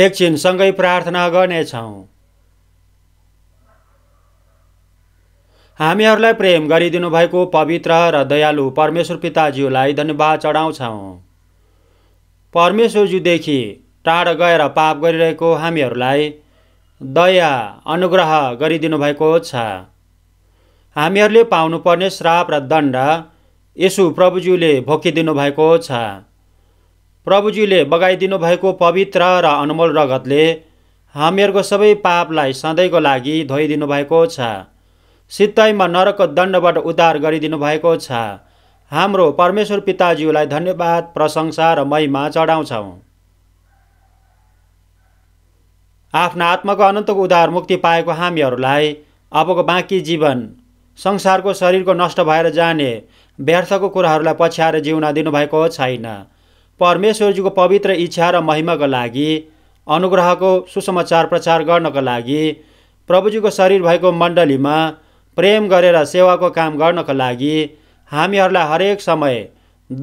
एकछिनसँगै प्रार्थना गर्नेछौँ हामीहरूलाई प्रेम गरिदिनु भएको पवित्र र दयालु परमेश्वर पिताज्यूलाई धन्यवाद चढाउँछौँ परमेश्वरज्यूदेखि टाढा गएर पाप गरिरहेको हामीहरूलाई दया अनुग्रह गरिदिनु भएको छ हामीहरूले पाउनुपर्ने श्राप र दण्ड यसु प्रभुज्यूले भोकिदिनु भएको छ प्रभुजीले बगाइदिनु भएको पवित्र र अनमोल रगतले हामीहरूको सबै पापलाई सधैँको लागि धोइदिनु भएको छ सित्तैमा नरकको दण्डबाट उद्धार गरिदिनु भएको छ हाम्रो परमेश्वर पिताज्यूलाई धन्यवाद प्रशंसा र महिमा चढाउँछौँ आफ्ना आत्माको अनन्तको उद्धार मुक्ति पाएको हामीहरूलाई अबको बाँकी जीवन संसारको शरीरको नष्ट भएर जाने व्यर्थको कुराहरूलाई पछ्याएर जिउन दिनुभएको छैन परमेश्वरजीको पवित्र इच्छा र महिमाको लागि अनुग्रहको सुसमाचार प्रचार गर्नको लागि प्रभुजीको शरीर भएको मण्डलीमा प्रेम गरेर सेवाको काम गर्नको लागि हामीहरूलाई हरेक समय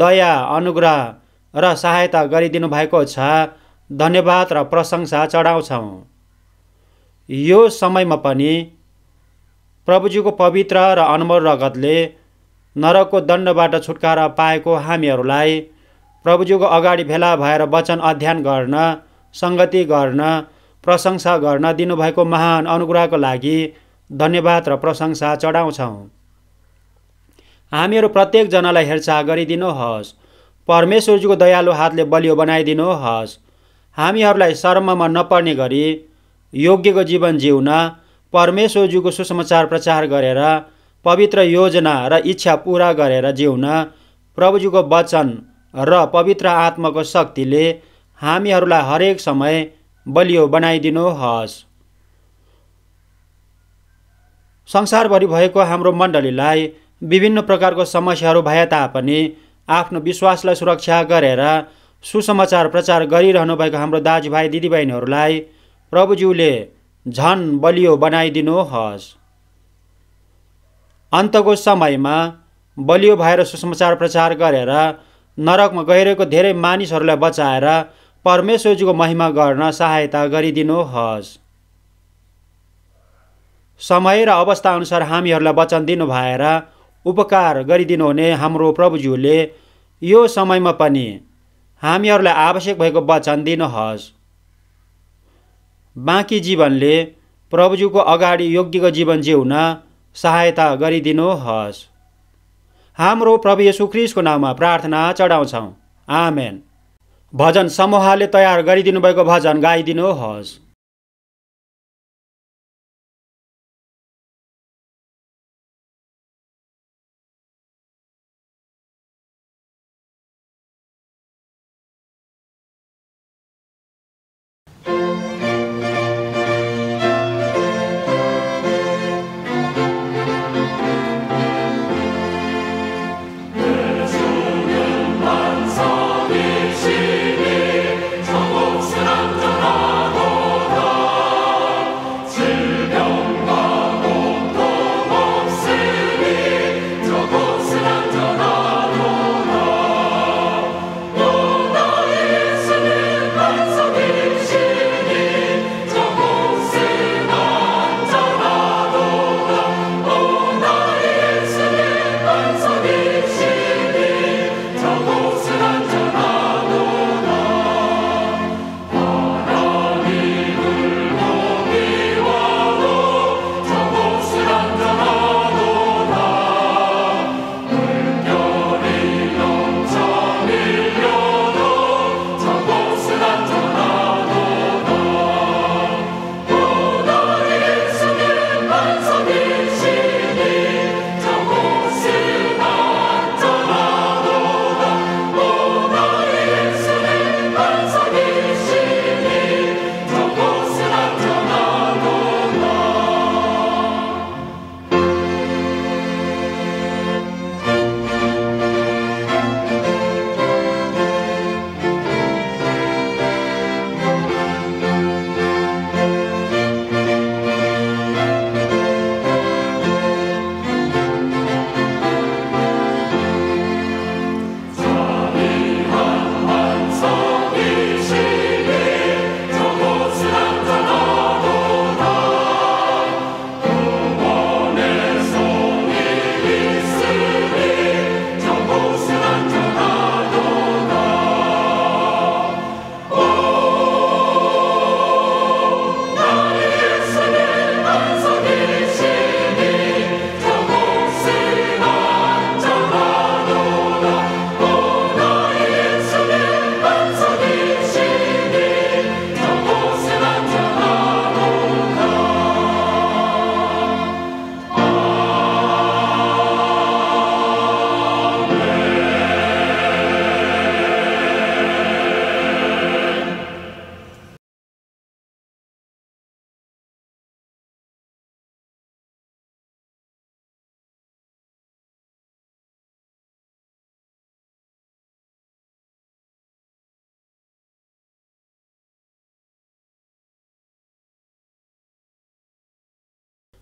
दया अनुग्रह र सहायता गरिदिनु भएको छ धन्यवाद र प्रशंसा चढाउँछौँ यो समयमा पनि प्रभुजीको पवित्र र अनमोल रगतले नरकको दण्डबाट छुटकारा पाएको हामीहरूलाई प्रभुज्यूको अगाडि भेला भएर वचन अध्ययन गर्न सङ्गति गर्न प्रशंसा गर्न दिनुभएको महान अनुग्रहको लागि धन्यवाद र प्रशंसा चढाउँछौँ हामीहरू प्रत्येकजनालाई हेरचाह गरिदिनुहोस् परमेश्वरजीको दयालु हातले बलियो बनाइदिनुहोस् हामीहरूलाई शर्ममा नपर्ने गरी योग्यको जीवन जिउन परमेश्वरज्यूको सुसमाचार प्रचार गरेर पवित्र योजना र इच्छा पुरा गरेर जिउन प्रभुजीको वचन र पवित्र आत्माको शक्तिले हामीहरूलाई हरेक समय बलियो बनाइदिनुहोस् संसारभरि भएको हाम्रो मण्डलीलाई विभिन्न प्रकारको समस्याहरू भए तापनि आफ्नो विश्वासलाई सुरक्षा गरेर सुसमाचार प्रचार गरिरहनु भएको हाम्रो दाजुभाइ दिदीबहिनीहरूलाई प्रभुज्यूले झन बलियो बनाइदिनुहोस् अन्तको समयमा बलियो भएर सुसमाचार प्रचार गरेर नरकमा गइरहेको धेरै मानिसहरूलाई बचाएर परमेश्वरजीको महिमा गर्न सहायता गरिदिनुहोस् समय र अवस्थाअनुसार हामीहरूलाई वचन दिनु भएर उपकार गरिदिनुहुने हाम्रो प्रभुज्यूले यो समयमा पनि हामीहरूलाई आवश्यक भएको वचन दिनुहोस् बाँकी जीवनले प्रभुज्यूको अगाडि योग्यको जीवन जिउन सहायता गरिदिनुहोस् हाम्रो प्रभु क्रिसको नाउँमा प्रार्थना चढाउँछौँ आमेन भजन समूहले तयार गरिदिनु भएको भजन गाइदिनुहोस्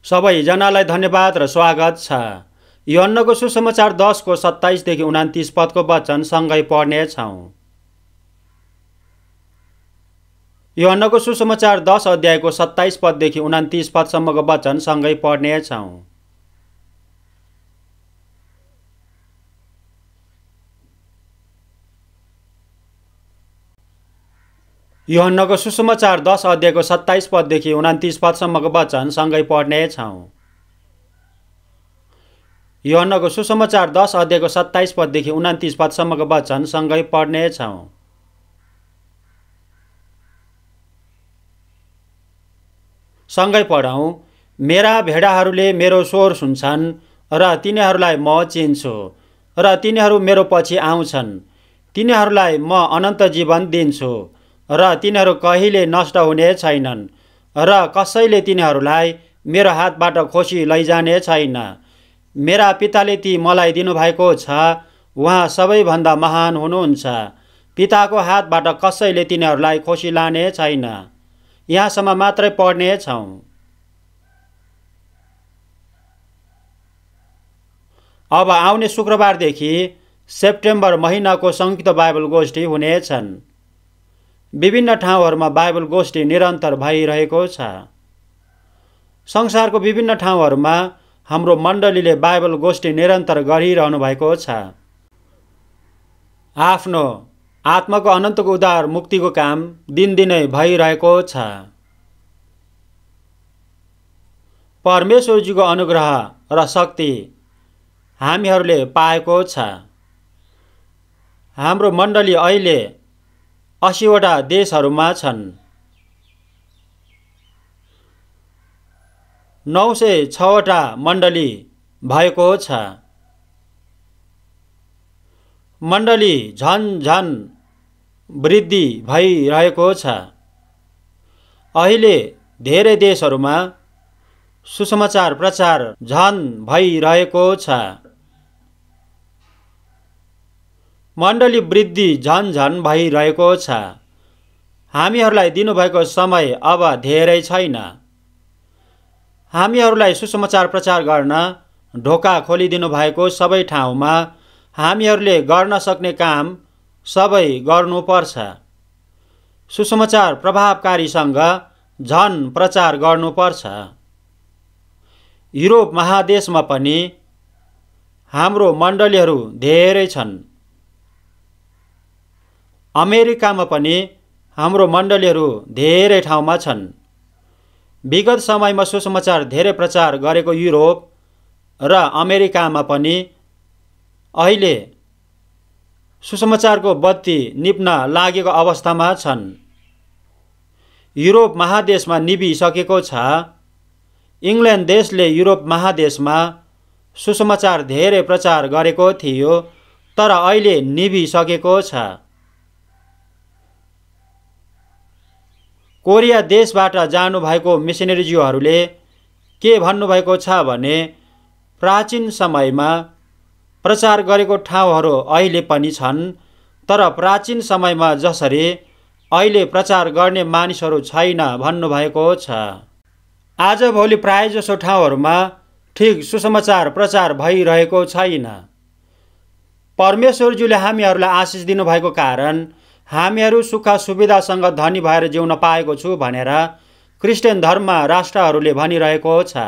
सबैजनालाई धन्यवाद र स्वागत छ यो अन्नको सुसमाचार दसको सत्ताइसदेखि उनातिस पदको वचन सँगै पढ्नेछौँ अन्नको सुसमाचार दस अध्यायको सत्ताइस पददेखि उनातिस पदसम्मको वचन सँगै पढ्नेछौँ योहन्नको सुसमाचार दस अध्यायको सत्ताइस पददेखि उनातिस पदसम्मको वचन सँगै पढ्ने पढ्नेछौँ योहन्नको सुसमाचार दस अध्यायको सत्ताइस पददेखि उनातिस पदसम्मको वचन सँगै पढ्ने पढ्नेछौँ सँगै पढौँ मेरा भेडाहरूले मेरो स्वर सुन्छन् र तिनीहरूलाई म चिन्छु र तिनीहरू मेरो पछि आउँछन् तिनीहरूलाई म अनन्त जीवन दिन्छु र तिनीहरू कहिले नष्ट हुने छैनन् र कसैले तिनीहरूलाई मेरो हातबाट खोसी लैजाने छैन मेरा पिताले ती मलाई दिनुभएको छ उहाँ सबैभन्दा महान हुनुहुन्छ पिताको हातबाट कसैले तिनीहरूलाई खोसी लाने छैन यहाँसम्म मात्रै पढ्ने छौँ अब आउने शुक्रबारदेखि सेप्टेम्बर महिनाको संयुक्त बाइबल गोष्ठी हुनेछन् विभिन्न ठाउँहरूमा बाइबल गोष्ठी निरन्तर भइरहेको छ संसारको विभिन्न ठाउँहरूमा हाम्रो मण्डलीले बाइबल गोष्ठी निरन्तर गरिरहनु भएको छ आफ्नो आत्माको अनन्तको उद्धार मुक्तिको काम दिनदिनै भइरहेको छ परमेश्वरजीको अनुग्रह र शक्ति हामीहरूले पाएको छ हाम्रो मण्डली अहिले असीवटा देशहरूमा छन् नौ सय छवटा मण्डली भएको छ मण्डली झन झन वृद्धि भइरहेको छ अहिले धेरै देशहरूमा सुसमाचार प्रचार झन भइरहेको छ मण्डली वृद्धि झनझन भइरहेको छ हामीहरूलाई दिनुभएको समय अब धेरै छैन हामीहरूलाई सुसमाचार प्रचार गर्न ढोका खोलिदिनु भएको सबै ठाउँमा हामीहरूले गर्न सक्ने काम सबै गर्नुपर्छ सुसमाचार प्रभावकारीसँग झन प्रचार गर्नुपर्छ युरोप महादेशमा पनि हाम्रो मण्डलीहरू धेरै छन् अमेरिकामा पनि हाम्रो मण्डलीहरू धेरै ठाउँमा छन् विगत समयमा सुसमाचार धेरै प्रचार गरेको युरोप र अमेरिकामा पनि अहिले सुसमाचारको बत्ती निप्न लागेको अवस्थामा छन् युरोप महादेशमा निभिसकेको छ इङ्ल्यान्ड देशले युरोप महादेशमा सुसमाचार धेरै प्रचार गरेको थियो तर अहिले निभिसकेको छ कोरिया देशबाट जानुभएको मिसनरीज्यूहरूले के भन्नुभएको छ भने प्राचीन समयमा प्रचार गरेको ठाउँहरू अहिले पनि छन् तर प्राचीन समयमा जसरी अहिले प्रचार गर्ने मानिसहरू छैन भन्नुभएको छ आजभोलि प्रायःजसो ठाउँहरूमा ठिक सुसमाचार प्रचार भइरहेको छैन परमेश्वरज्यूले हामीहरूलाई आशिष दिनुभएको कारण हामीहरू सुख सुविधासँग धनी भएर जिउन पाएको छु भनेर क्रिस्टियन धर्म राष्ट्रहरूले भनिरहेको छ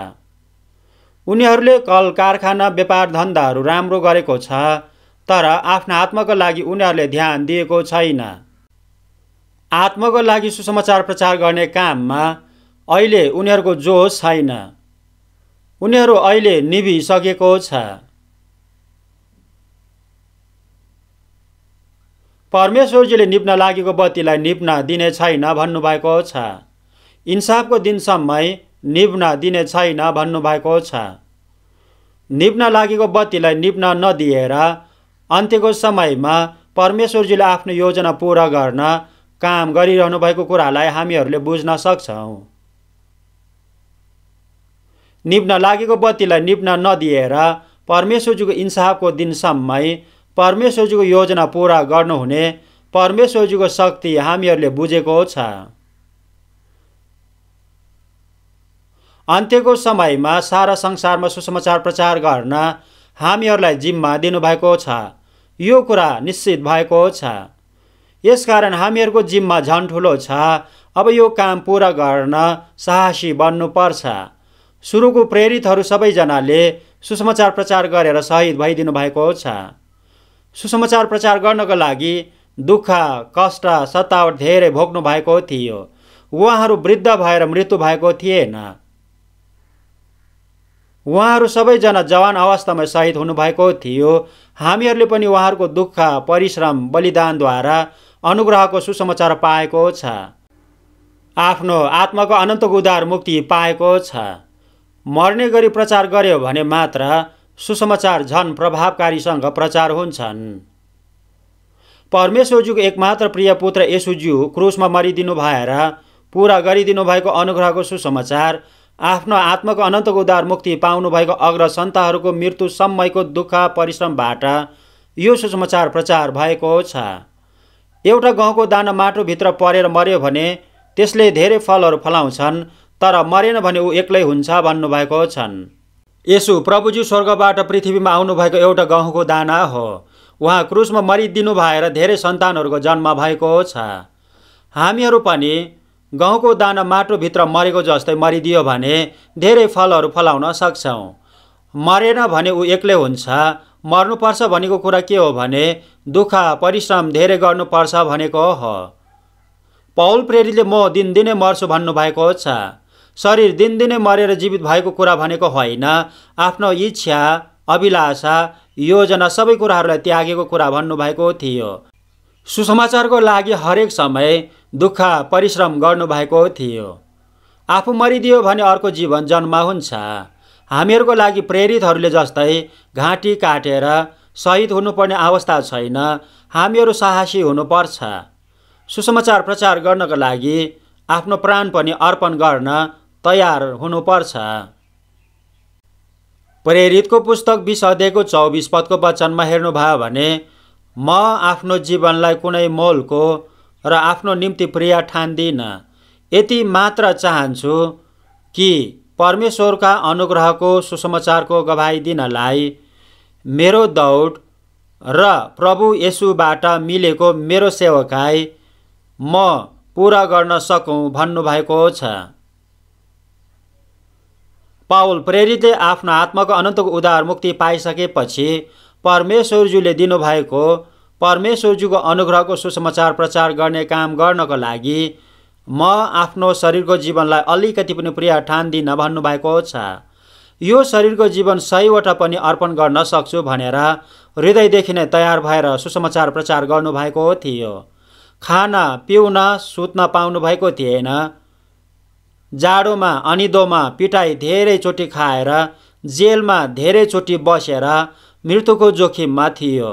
उनीहरूले कल कारखाना व्यापार धन्दाहरू राम्रो गरेको छ तर आफ्नो आत्माको लागि उनीहरूले ध्यान दिएको छैन आत्माको लागि सुसमाचार प्रचार गर्ने काममा अहिले उनीहरूको जोस छैन उनीहरू अहिले निभिसकेको छ परमेश्वरजीले निप्न लागेको बत्तीलाई निप्न दिने छैन भन्नुभएको छ इन्साफको दिनसम्मै निप्न दिने छैन भन्नुभएको छ निप्न लागेको बत्तीलाई निप्न नदिएर अन्त्यको समयमा परमेश्वरजीले आफ्नो योजना पुरा गर्न काम गरिरहनु भएको कुरालाई हामीहरूले बुझ्न सक्छौँ निप्न लागेको बत्तीलाई निप्न नदिएर परमेश्वरजीको इन्साफको दिनसम्मै परमेश्वरजीको योजना पुरा गर्नुहुने परमेश्वरजीको शक्ति हामीहरूले बुझेको छ अन्त्यको समयमा सारा संसारमा सुसमाचार प्रचार गर्न हामीहरूलाई जिम्मा दिनुभएको छ यो कुरा निश्चित भएको छ यसकारण हामीहरूको जिम्मा झन् ठुलो छ अब यो काम पुरा गर्न साहसी बन्नुपर्छ सुरुको प्रेरितहरू सबैजनाले सुसमाचार प्रचार गरेर शहीद भइदिनु भएको छ सुसमाचार प्रचार गर्नको लागि दुःख कष्ट सतावट धेरै भोग्नु भएको थियो उहाँहरू वृद्ध भएर मृत्यु भएको थिएन उहाँहरू सबैजना जवान अवस्थामा शहीद हुनुभएको थियो हामीहरूले पनि उहाँहरूको दुःख परिश्रम बलिदानद्वारा अनुग्रहको सुसमाचार पाएको छ आफ्नो आत्माको अनन्तको उदार मुक्ति पाएको छ मर्ने गरी प्रचार गर्यो भने मात्र सुसमाचार झन प्रभावकारीसँग प्रचार हुन्छन् परमेश्वरज्यूको एकमात्र प्रिय पुत्र यसुज्यू क्रुसमा मरिदिनु भएर पुरा गरिदिनु भएको अनुग्रहको सुसमाचार आफ्नो आत्माको अनन्तको उद्धार मुक्ति पाउनुभएको अग्रसन्ताहरूको मृत्युसम्मको दुःख परिश्रमबाट यो सुसमाचार प्रचार भएको छ एउटा गहुँको दाना माटोभित्र परेर मर्यो भने त्यसले धेरै फलहरू फलाउँछन् तर मरेन भने ऊ एक्लै हुन्छ भन्नुभएको छन् यसो प्रभुजी स्वर्गबाट पृथ्वीमा आउनुभएको एउटा गहुँको दाना हो उहाँ क्रुसमा मरिदिनु भएर धेरै सन्तानहरूको जन्म भएको छ हामीहरू पनि गहुँको दाना माटोभित्र मरेको जस्तै मरिदियो भने धेरै फलहरू फलाउन सक्छौँ मरेन भने ऊ एक्लै हुन्छ मर्नुपर्छ भनेको कुरा के हो भने दुःख परिश्रम धेरै गर्नुपर्छ भनेको हो पौल प्रेरीले म दिनदिनै मर्छु भन्नुभएको छ शरीर दिनदिनै मरेर जीवित भएको कुरा भनेको होइन आफ्नो इच्छा अभिलाषा योजना सबै कुराहरूलाई त्यागेको कुरा भन्नुभएको थियो सुसमाचारको लागि हरेक समय दुःख परिश्रम गर्नुभएको थियो आफू मरिदियो भने अर्को जीवन जन्म हुन्छ हामीहरूको लागि प्रेरितहरूले जस्तै घाँटी काटेर शहीद हुनुपर्ने अवस्था छैन हामीहरू साहसी हुनुपर्छ सुसमाचार प्रचार गर्नको लागि आफ्नो प्राण पनि अर्पण गर्न तयार हुनुपर्छ प्रेरितको पुस्तक बिस अध्यायको चौबिस पदको वचनमा हेर्नुभयो भने म आफ्नो जीवनलाई कुनै मोलको र आफ्नो निम्ति प्रिय ठान्दिनँ यति मात्र चाहन्छु कि परमेश्वरका अनुग्रहको सुसमाचारको गवाई दिनलाई मेरो दौड र प्रभु यसुबाट मिलेको मेरो सेवकाई म पुरा गर्न सकौँ भन्नुभएको छ पावल प्रेरितले आफ्नो आत्माको अनन्तको उदार मुक्ति पाइसकेपछि परमेश्वरज्यूले दिनुभएको परमेश्वरज्यूको अनुग्रहको सुसमाचार प्रचार गर्ने काम गर्नको लागि म आफ्नो शरीरको जीवनलाई अलिकति पनि प्रिय ठान्दिनँ भन्नुभएको छ यो शरीरको जीवन सयवटा पनि अर्पण गर्न सक्छु भनेर हृदयदेखि नै तयार भएर सुसमाचार प्रचार गर्नुभएको थियो खाना पिउन सुत्न पाउनु भएको थिएन जाडोमा अनिदोमा पिटाइ धेरैचोटि खाएर जेलमा धेरैचोटि बसेर मृत्युको जोखिममा थियो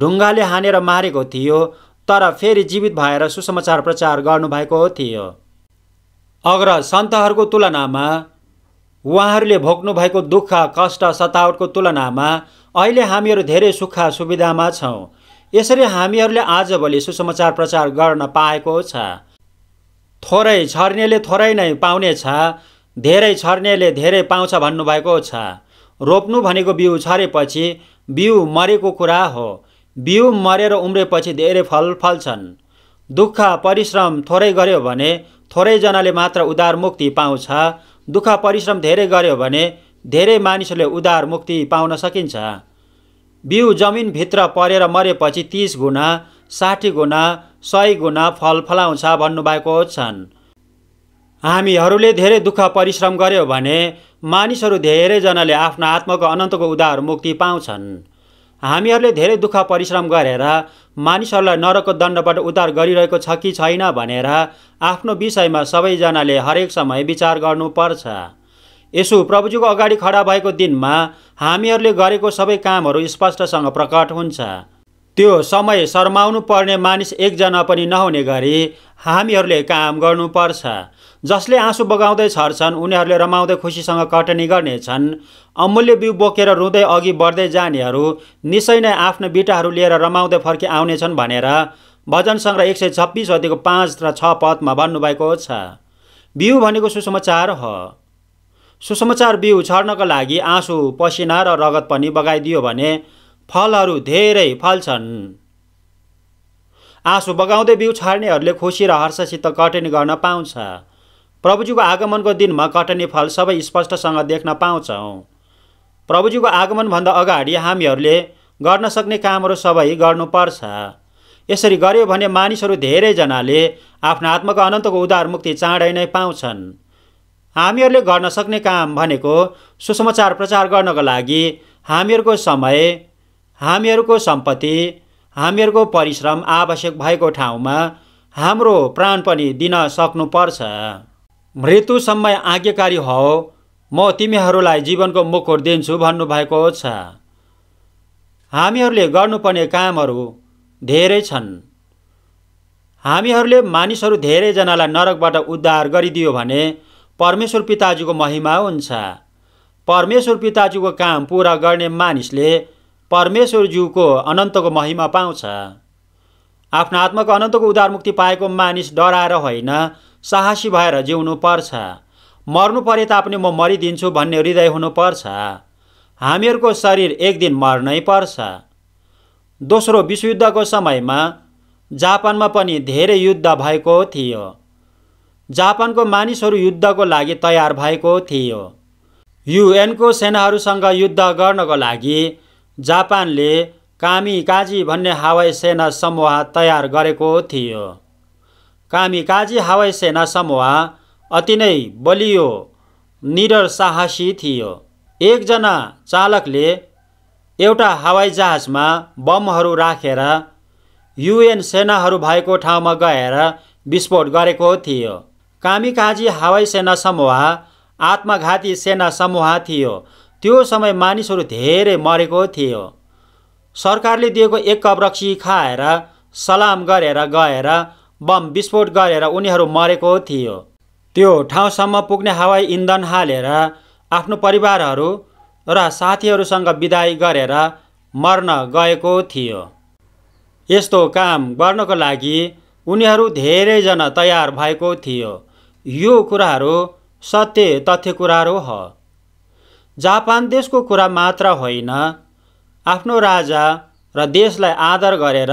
ढुङ्गाले हानेर मारेको थियो तर फेरि जीवित भएर सुसमाचार प्रचार गर्नुभएको थियो अग्र सन्तहरूको तुलनामा उहाँहरूले भोग्नुभएको दुःख कष्ट सतावटको तुलनामा अहिले हामीहरू धेरै सुख सुविधामा छौँ यसरी हामीहरूले आजभोलि सुसमाचार प्रचार गर्न पाएको छ थोरै छर्नेले थोरै नै पाउने छ धेरै छर्नेले धेरै पाउँछ भन्नुभएको छ रोप्नु भनेको बिउ छरेपछि बिउ मरेको कुरा हो बिउ मरेर उम्रेपछि धेरै फल फल्छन् दुःख परिश्रम थोरै गर्यो भने थोरैजनाले मात्र उदार मुक्ति पाउँछ दुःख परिश्रम धेरै गर्यो भने धेरै मानिसहरूले उदार मुक्ति पाउन सकिन्छ बिउ जमिनभित्र परेर मरेपछि तिस गुणा साठी गुना सय गुणा फल फलाउँछ भन्नुभएको छन् हामीहरूले धेरै दुःख परिश्रम गर्यो भने मानिसहरू धेरैजनाले आफ्नो आत्माको अनन्तको उदार मुक्ति पाउँछन् हामीहरूले धेरै दुःख परिश्रम गरेर मानिसहरूलाई नरकको दण्डबाट उद्धार गरिरहेको छ कि छैन भनेर आफ्नो विषयमा सबैजनाले हरेक समय विचार गर्नुपर्छ यसो प्रभुजीको अगाडि खडा भएको दिनमा हामीहरूले गरेको सबै कामहरू स्पष्टसँग प्रकट हुन्छ त्यो समय शर्माउनु पर्ने मानिस एकजना पनि नहुने गरी हामीहरूले काम गर्नुपर्छ जसले आँसु बगाउँदै छर्छन् उनीहरूले रमाउँदै खुसीसँग कटनी गर्नेछन् अमूल्य बिउ बोकेर रुँदै अघि बढ्दै जानेहरू निश्चय नै आफ्नो बिटाहरू लिएर रमाउँदै फर्कि आउनेछन् भनेर भजन सङ्ग्रह एक सय छब्बिस अधिको पाँच र छ पदमा भन्नुभएको छ बिउ भनेको सुसमाचार हो सुसमाचार बिउ छर्नको लागि आँसु पसिना र रगत पनि बगाइदियो भने फलहरू धेरै फल्छन् आँसु बगाउँदै बिउ छाड्नेहरूले खुसी र हर्षसित कटनी गर्न पाउँछ प्रभुजीको आगमनको दिनमा कटनी फल सबै स्पष्टसँग देख्न पाउँछौँ प्रभुजीको आगमनभन्दा अगाडि हामीहरूले गर्न सक्ने कामहरू सबै गर्नुपर्छ यसरी गर्यो भने मानिसहरू धेरैजनाले आफ्नो आत्माको अनन्तको उदार मुक्ति चाँडै नै पाउँछन् हामीहरूले गर्न सक्ने काम भनेको सुसमाचार प्रचार गर्नको लागि हामीहरूको समय हामीहरूको सम्पत्ति हामीहरूको परिश्रम आवश्यक भएको ठाउँमा हाम्रो प्राण पनि दिन सक्नुपर्छ मृत्युसम्म आज्ञाकारी हो म तिमीहरूलाई जीवनको मुखुर दिन्छु भन्नुभएको छ हामीहरूले गर्नुपर्ने कामहरू धेरै छन् हामीहरूले मानिसहरू धेरैजनालाई नरकबाट उद्धार गरिदियो भने परमेश्वर पिताजीको महिमा हुन्छ परमेश्वर पिताजीको काम पुरा गर्ने मानिसले परमेश्वरज्यूको अनन्तको महिमा पाउँछ आफ्नो आत्माको अनन्तको मुक्ति पाएको मानिस डराएर होइन साहसी भएर जिउनु पर्छ मर्नु परे तापनि म मरिदिन्छु भन्ने हृदय हुनुपर्छ हामीहरूको शरीर एक दिन मर्नै पर्छ दोस्रो विश्वयुद्धको समयमा जापानमा पनि धेरै युद्ध भएको थियो जापानको मानिसहरू युद्धको लागि तयार भएको थियो युएनको सेनाहरूसँग युद्ध गर्नको लागि जापानले काजी भन्ने हवाई सेना समूह तयार गरेको थियो कामिकाजी हवाई सेना समूह अति नै बलियो निडर साहसी थियो एकजना चालकले एउटा जहाजमा बमहरू राखेर युएन सेनाहरू भएको ठाउँमा गएर विस्फोट गरेको थियो कामिकाजी हवाई सेना समूह आत्मघाती सेना समूह थियो त्यो समय मानिसहरू धेरै मरेको थियो सरकारले दिएको एक कप रक्सी खाएर सलाम गरेर गएर बम विस्फोट गरेर उनीहरू मरेको थियो त्यो ठाउँसम्म पुग्ने हवाई इन्धन हालेर आफ्नो परिवारहरू र साथीहरूसँग विदाई गरेर मर्न गएको थियो यस्तो काम गर्नको लागि उनीहरू धेरैजना तयार भएको थियो यो कुराहरू सत्य तथ्य कुराहरू हो जापान देशको कुरा मात्र होइन आफ्नो राजा र देशलाई आदर गरेर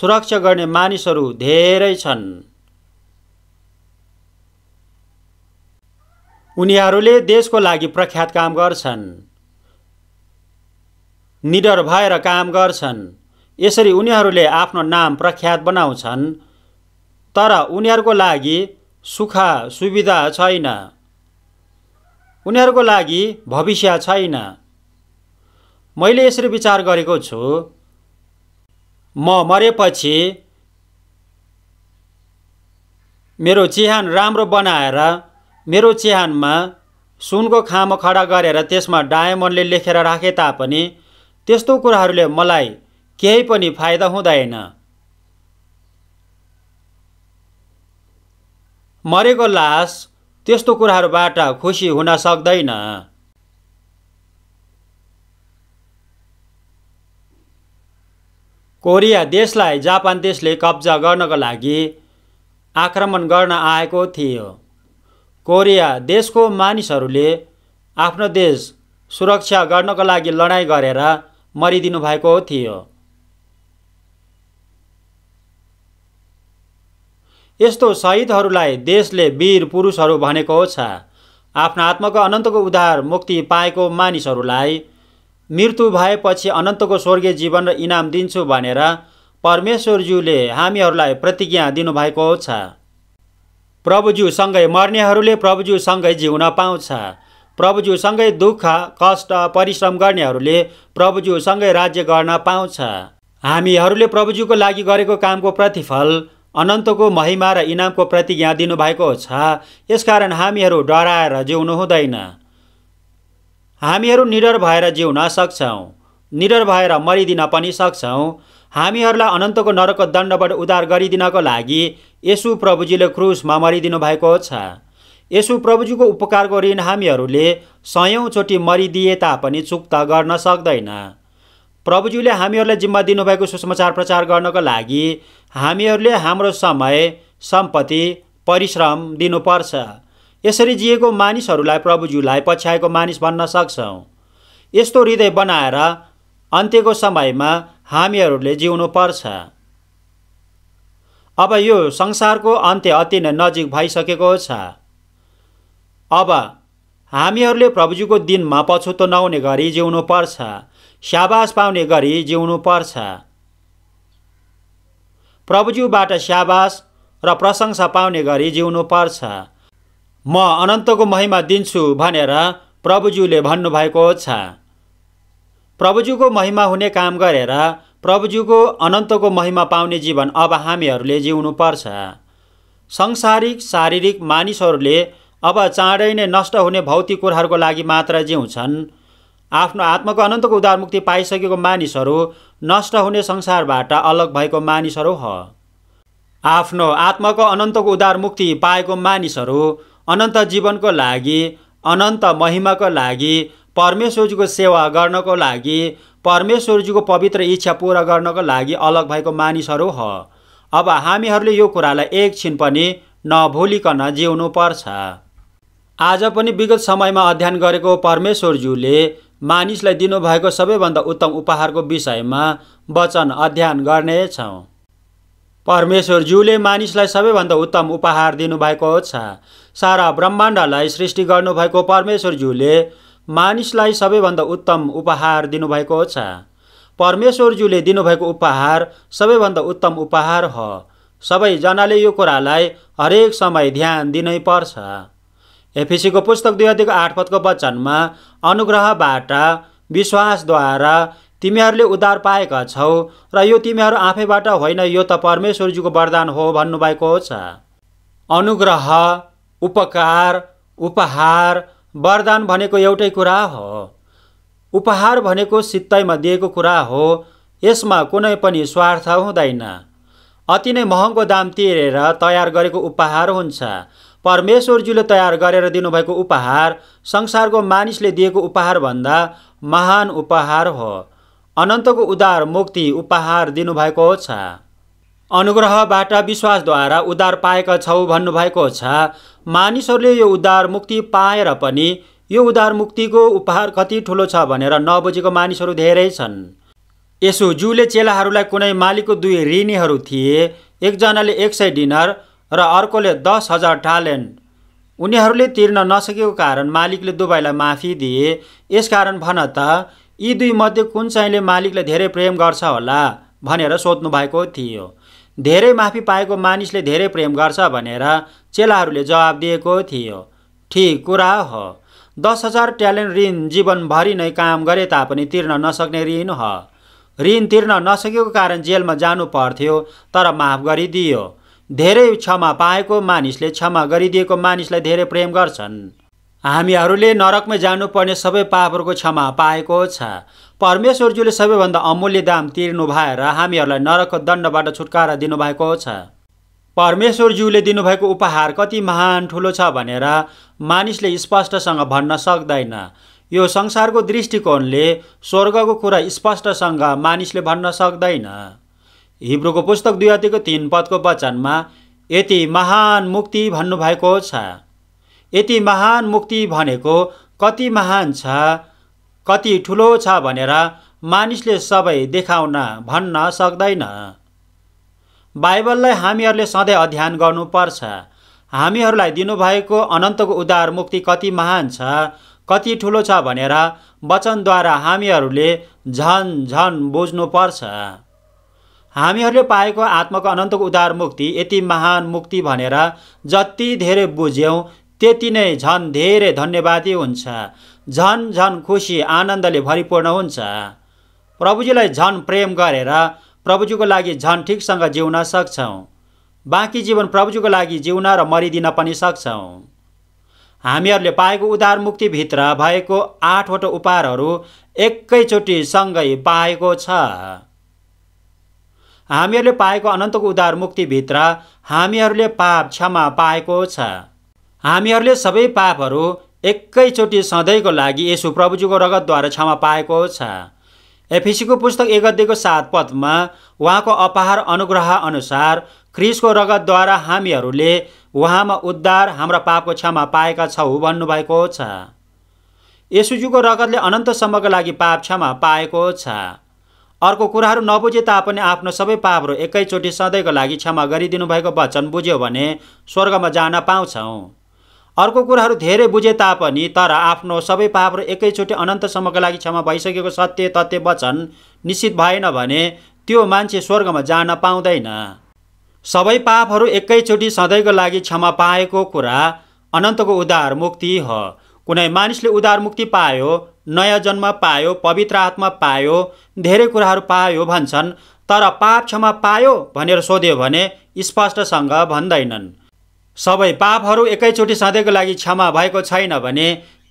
सुरक्षा गर्ने मानिसहरू धेरै छन् उनीहरूले देशको लागि प्रख्यात काम गर्छन् निडर भएर काम गर्छन् यसरी उनीहरूले आफ्नो नाम प्रख्यात बनाउँछन् तर उनीहरूको लागि सुख सुविधा छैन उनीहरूको लागि भविष्य छैन मैले यसरी विचार गरेको छु म मरेपछि मेरो चिहान राम्रो बनाएर मेरो चिहानमा सुनको खाम खडा गरेर त्यसमा डायमन्डले लेखेर राखे तापनि त्यस्तो कुराहरूले मलाई केही पनि फाइदा हुँदैन मरेको लास त्यस्तो कुराहरूबाट खुसी हुन सक्दैन कोरिया देशलाई जापान देशले कब्जा गर्नको लागि आक्रमण गर्न आएको थियो कोरिया देशको मानिसहरूले आफ्नो देश सुरक्षा गर्नको लागि लडाइँ गरेर मरिदिनु भएको थियो यस्तो शहीदहरूलाई देशले वीर पुरुषहरू भनेको छ आफ्ना आत्माको अनन्तको उद्धार मुक्ति पाएको मानिसहरूलाई मृत्यु भएपछि अनन्तको स्वर्गीय जीवन र इनाम दिन्छु भनेर परमेश्वरज्यूले हामीहरूलाई प्रतिज्ञा दिनुभएको छ प्रभुज्यूसँगै मर्नेहरूले प्रभुज्यूसँगै जिउन पाउँछ प्रभुज्यूसँगै दुःख कष्ट परिश्रम गर्नेहरूले प्रभुज्यूसँगै राज्य गर्न पाउँछ हामीहरूले प्रभुज्यूको लागि गरेको कामको प्रतिफल अनन्तको महिमा र इनामको प्रतिज्ञा दिनुभएको छ यसकारण हामीहरू डराएर जिउनु हुँदैन हामीहरू निडर भएर जिउन सक्छौँ निडर भएर मरिदिन पनि सक्छौँ हामीहरूलाई अनन्तको नरकको दण्डबाट उद्धार गरिदिनको लागि यसु प्रभुजीले क्रुसमा मरिदिनु भएको छ यसु प्रभुजीको उपकारको ऋण हामीहरूले सयौँचोटि मरिदिए तापनि चुक्ता गर्न सक्दैन प्रभुज्यूले हामीहरूलाई जिम्मा दिनुभएको सुसमाचार प्रचार गर्नको लागि हामीहरूले हाम्रो समय सम्पत्ति परिश्रम दिनुपर्छ यसरी जिएको मानिसहरूलाई प्रभुज्यूलाई पछ्याएको मानिस भन्न सक्छौँ यस्तो हृदय बनाएर अन्त्यको समयमा हामीहरूले जिउनुपर्छ अब यो संसारको अन्त्य अति नै नजिक भइसकेको छ अब हामीहरूले प्रभुज्यूको दिनमा पछुतो नहुने गरी जिउनुपर्छ स्याबास पाउने गरी जिउनु पर्छ प्रभुज्यूबाट स्याबास र प्रशंसा पाउने गरी जिउनु पर्छ म अनन्तको महिमा दिन्छु भनेर प्रभुज्यूले भन्नुभएको छ प्रभुज्यूको महिमा हुने काम गरेर प्रभुज्यूको अनन्तको महिमा पाउने जीवन अब हामीहरूले जिउनु पर्छ संसारिक शारीरिक मानिसहरूले अब चाँडै नै नष्ट हुने भौतिक कुराहरूको लागि मात्र जिउँछन् आफ्नो आत्माको अनन्तको मुक्ति पाइसकेको मानिसहरू नष्ट हुने संसारबाट अलग भएको मानिसहरू हो आफ्नो आत्माको अनन्तको मुक्ति पाएको मानिसहरू अनन्त जीवनको लागि अनन्त महिमाको लागि परमेश्वरजीको सेवा गर्नको लागि परमेश्वरजीको पवित्र इच्छा पुरा गर्नको लागि अलग भएको मानिसहरू हो अब हामीहरूले यो कुरालाई एकछिन पनि नभुलिकन पर्छ आज पनि विगत समयमा अध्ययन गरेको परमेश्वरज्यूले मानिसलाई दिनुभएको सबैभन्दा उत्तम उपहारको विषयमा वचन अध्ययन गर्नेछौँ परमेश्वरज्यूले मानिसलाई सबैभन्दा उत्तम उपहार दिनुभएको छ सारा ब्रह्माण्डलाई सृष्टि गर्नुभएको परमेश्वरज्यूले मानिसलाई सबैभन्दा उत्तम उपहार दिनुभएको छ परमेश्वरज्यूले दिनुभएको उपहार सबैभन्दा उत्तम उपहार हो सबैजनाले यो कुरालाई हरेक समय ध्यान दिनैपर्छ एफिसीको पुस्तक दुई अधिक आठ पदको वचनमा अनुग्रहबाट विश्वासद्वारा तिमीहरूले उद्धार पाएका छौ र यो तिमीहरू आफैबाट होइन यो त परमेश्वरजीको वरदान हो भन्नुभएको छ अनुग्रह उपकार उपहार वरदान भनेको एउटै कुरा हो उपहार भनेको सित्तैमा दिएको कुरा हो यसमा कुनै पनि स्वार्थ हुँदैन अति नै महँगो दाम तिरेर तयार गरेको उपहार हुन्छ परमेश्वरज्यूले तयार गरेर दिनुभएको उपहार संसारको मानिसले दिएको उपहारभन्दा महान उपहार हो अनन्तको उदार मुक्ति उपहार दिनुभएको छ अनुग्रहबाट विश्वासद्वारा उद्धार पाएका छौँ भन्नुभएको छ मानिसहरूले यो उद्धार मुक्ति पाएर पनि यो उद्धार मुक्तिको उपहार कति ठुलो छ भनेर नबुझेको मानिसहरू धेरै छन् यसो जूले चेलाहरूलाई कुनै मालिकको दुई ऋणीहरू थिए एकजनाले एक सय डिनर र अर्कोले दस हजार ट्यालेन्ट उनीहरूले तिर्न नसकेको कारण मालिकले दुवैलाई माफी दिए यसकारण भन त यी दुईमध्ये कुन चाहिँले मालिकले धेरै प्रेम गर्छ होला भनेर सोध्नु भएको थियो धेरै माफी पाएको मानिसले धेरै प्रेम गर्छ भनेर चेलाहरूले जवाब दिएको थियो ठिक कुरा हो दस हजार ट्यालेन्ट ऋण जीवनभरि नै काम गरे तापनि तिर्न नसक्ने ऋण हो ऋण तिर्न नसकेको कारण जेलमा जानु पर्थ्यो तर माफ गरिदियो धेरै क्षमा पाएको मानिसले क्षमा गरिदिएको मानिसलाई धेरै प्रेम गर्छन् हामीहरूले नरकमै जानुपर्ने सबै पापहरूको क्षमा पाएको छ परमेश्वरज्यूले सबैभन्दा अमूल्य दाम तिर्नु भएर हामीहरूलाई नरकको दण्डबाट छुटकारा दिनुभएको छ परमेश्वरज्यूले दिनुभएको उपहार कति महान ठुलो छ भनेर मानिसले स्पष्टसँग भन्न सक्दैन यो संसारको दृष्टिकोणले स्वर्गको कुरा स्पष्टसँग मानिसले भन्न सक्दैन हिब्रोको पुस्तक दुई अतिको तिन पदको वचनमा यति महान मुक्ति भन्नुभएको छ यति महान मुक्ति भनेको कति महान छ कति ठुलो छ भनेर मानिसले सबै देखाउन भन्न सक्दैन बाइबललाई हामीहरूले सधैँ अध्ययन गर्नुपर्छ हामीहरूलाई दिनुभएको अनन्तको उदार मुक्ति कति महान छ कति ठुलो छ भनेर वचनद्वारा हामीहरूले झन झन बुझ्नुपर्छ हामीहरूले पाएको आत्माको अनन्तको उदार मुक्ति यति महान मुक्ति भनेर जति धेरै बुझ्यौँ त्यति नै झन् धेरै धन्यवादी हुन्छ झन् झन् खुसी आनन्दले भरिपूर्ण हुन्छ प्रभुजीलाई झन् प्रेम गरेर प्रभुजीको लागि झन् ठिकसँग जिउन सक्छौँ बाँकी जीवन प्रभुजीको लागि जिउन र मरिदिन पनि सक्छौँ हामीहरूले पाएको उदार मुक्तिभित्र भएको आठवटा उपहारहरू एकैचोटि सँगै पाएको छ हामीहरूले पाएको अनन्तको उदार मुक्तिभित्र हामीहरूले पाप क्षमा पाएको छ हामीहरूले सबै पापहरू एकैचोटि सधैँको लागि यसो प्रभुजीको रगतद्वारा क्षमा पाएको छ एफिसीको पुस्तक एकदेखिको सात पदमा उहाँको अपहार अनुग्रह अनुसार क्रिसको रगतद्वारा हामीहरूले उहाँमा उद्धार हाम्रा पापको क्षमा पाएका छौँ भन्नुभएको छ यसुजीको रगतले अनन्तसम्मको लागि पाप क्षमा पाएको छ अर्को कुराहरू नबुझे तापनि आफ्नो सबै पापहरू एकैचोटि सधैँको लागि क्षमा गरिदिनु भएको वचन बुझ्यो भने स्वर्गमा जान पाउँछौँ अर्को कुराहरू धेरै बुझे तापनि तर आफ्नो सबै पापहरू एकैचोटि अनन्तसम्मको लागि क्षमा भइसकेको सत्य तथ्य वचन निश्चित भएन भने त्यो मान्छे स्वर्गमा जान पाउँदैन सबै पापहरू एकैचोटि सधैँको लागि क्षमा पाएको कुरा अनन्तको उदार मुक्ति हो कुनै मानिसले उदार मुक्ति पायो नयाँ जन्म पायो पवित्र आत्मा पायो धेरै कुराहरू पायो भन्छन् तर पाप क्षमा पायो भनेर सोध्यो भने स्पष्टसँग भन्दैनन् सबै पापहरू एकैचोटि सधैँको लागि क्षमा भएको छैन भने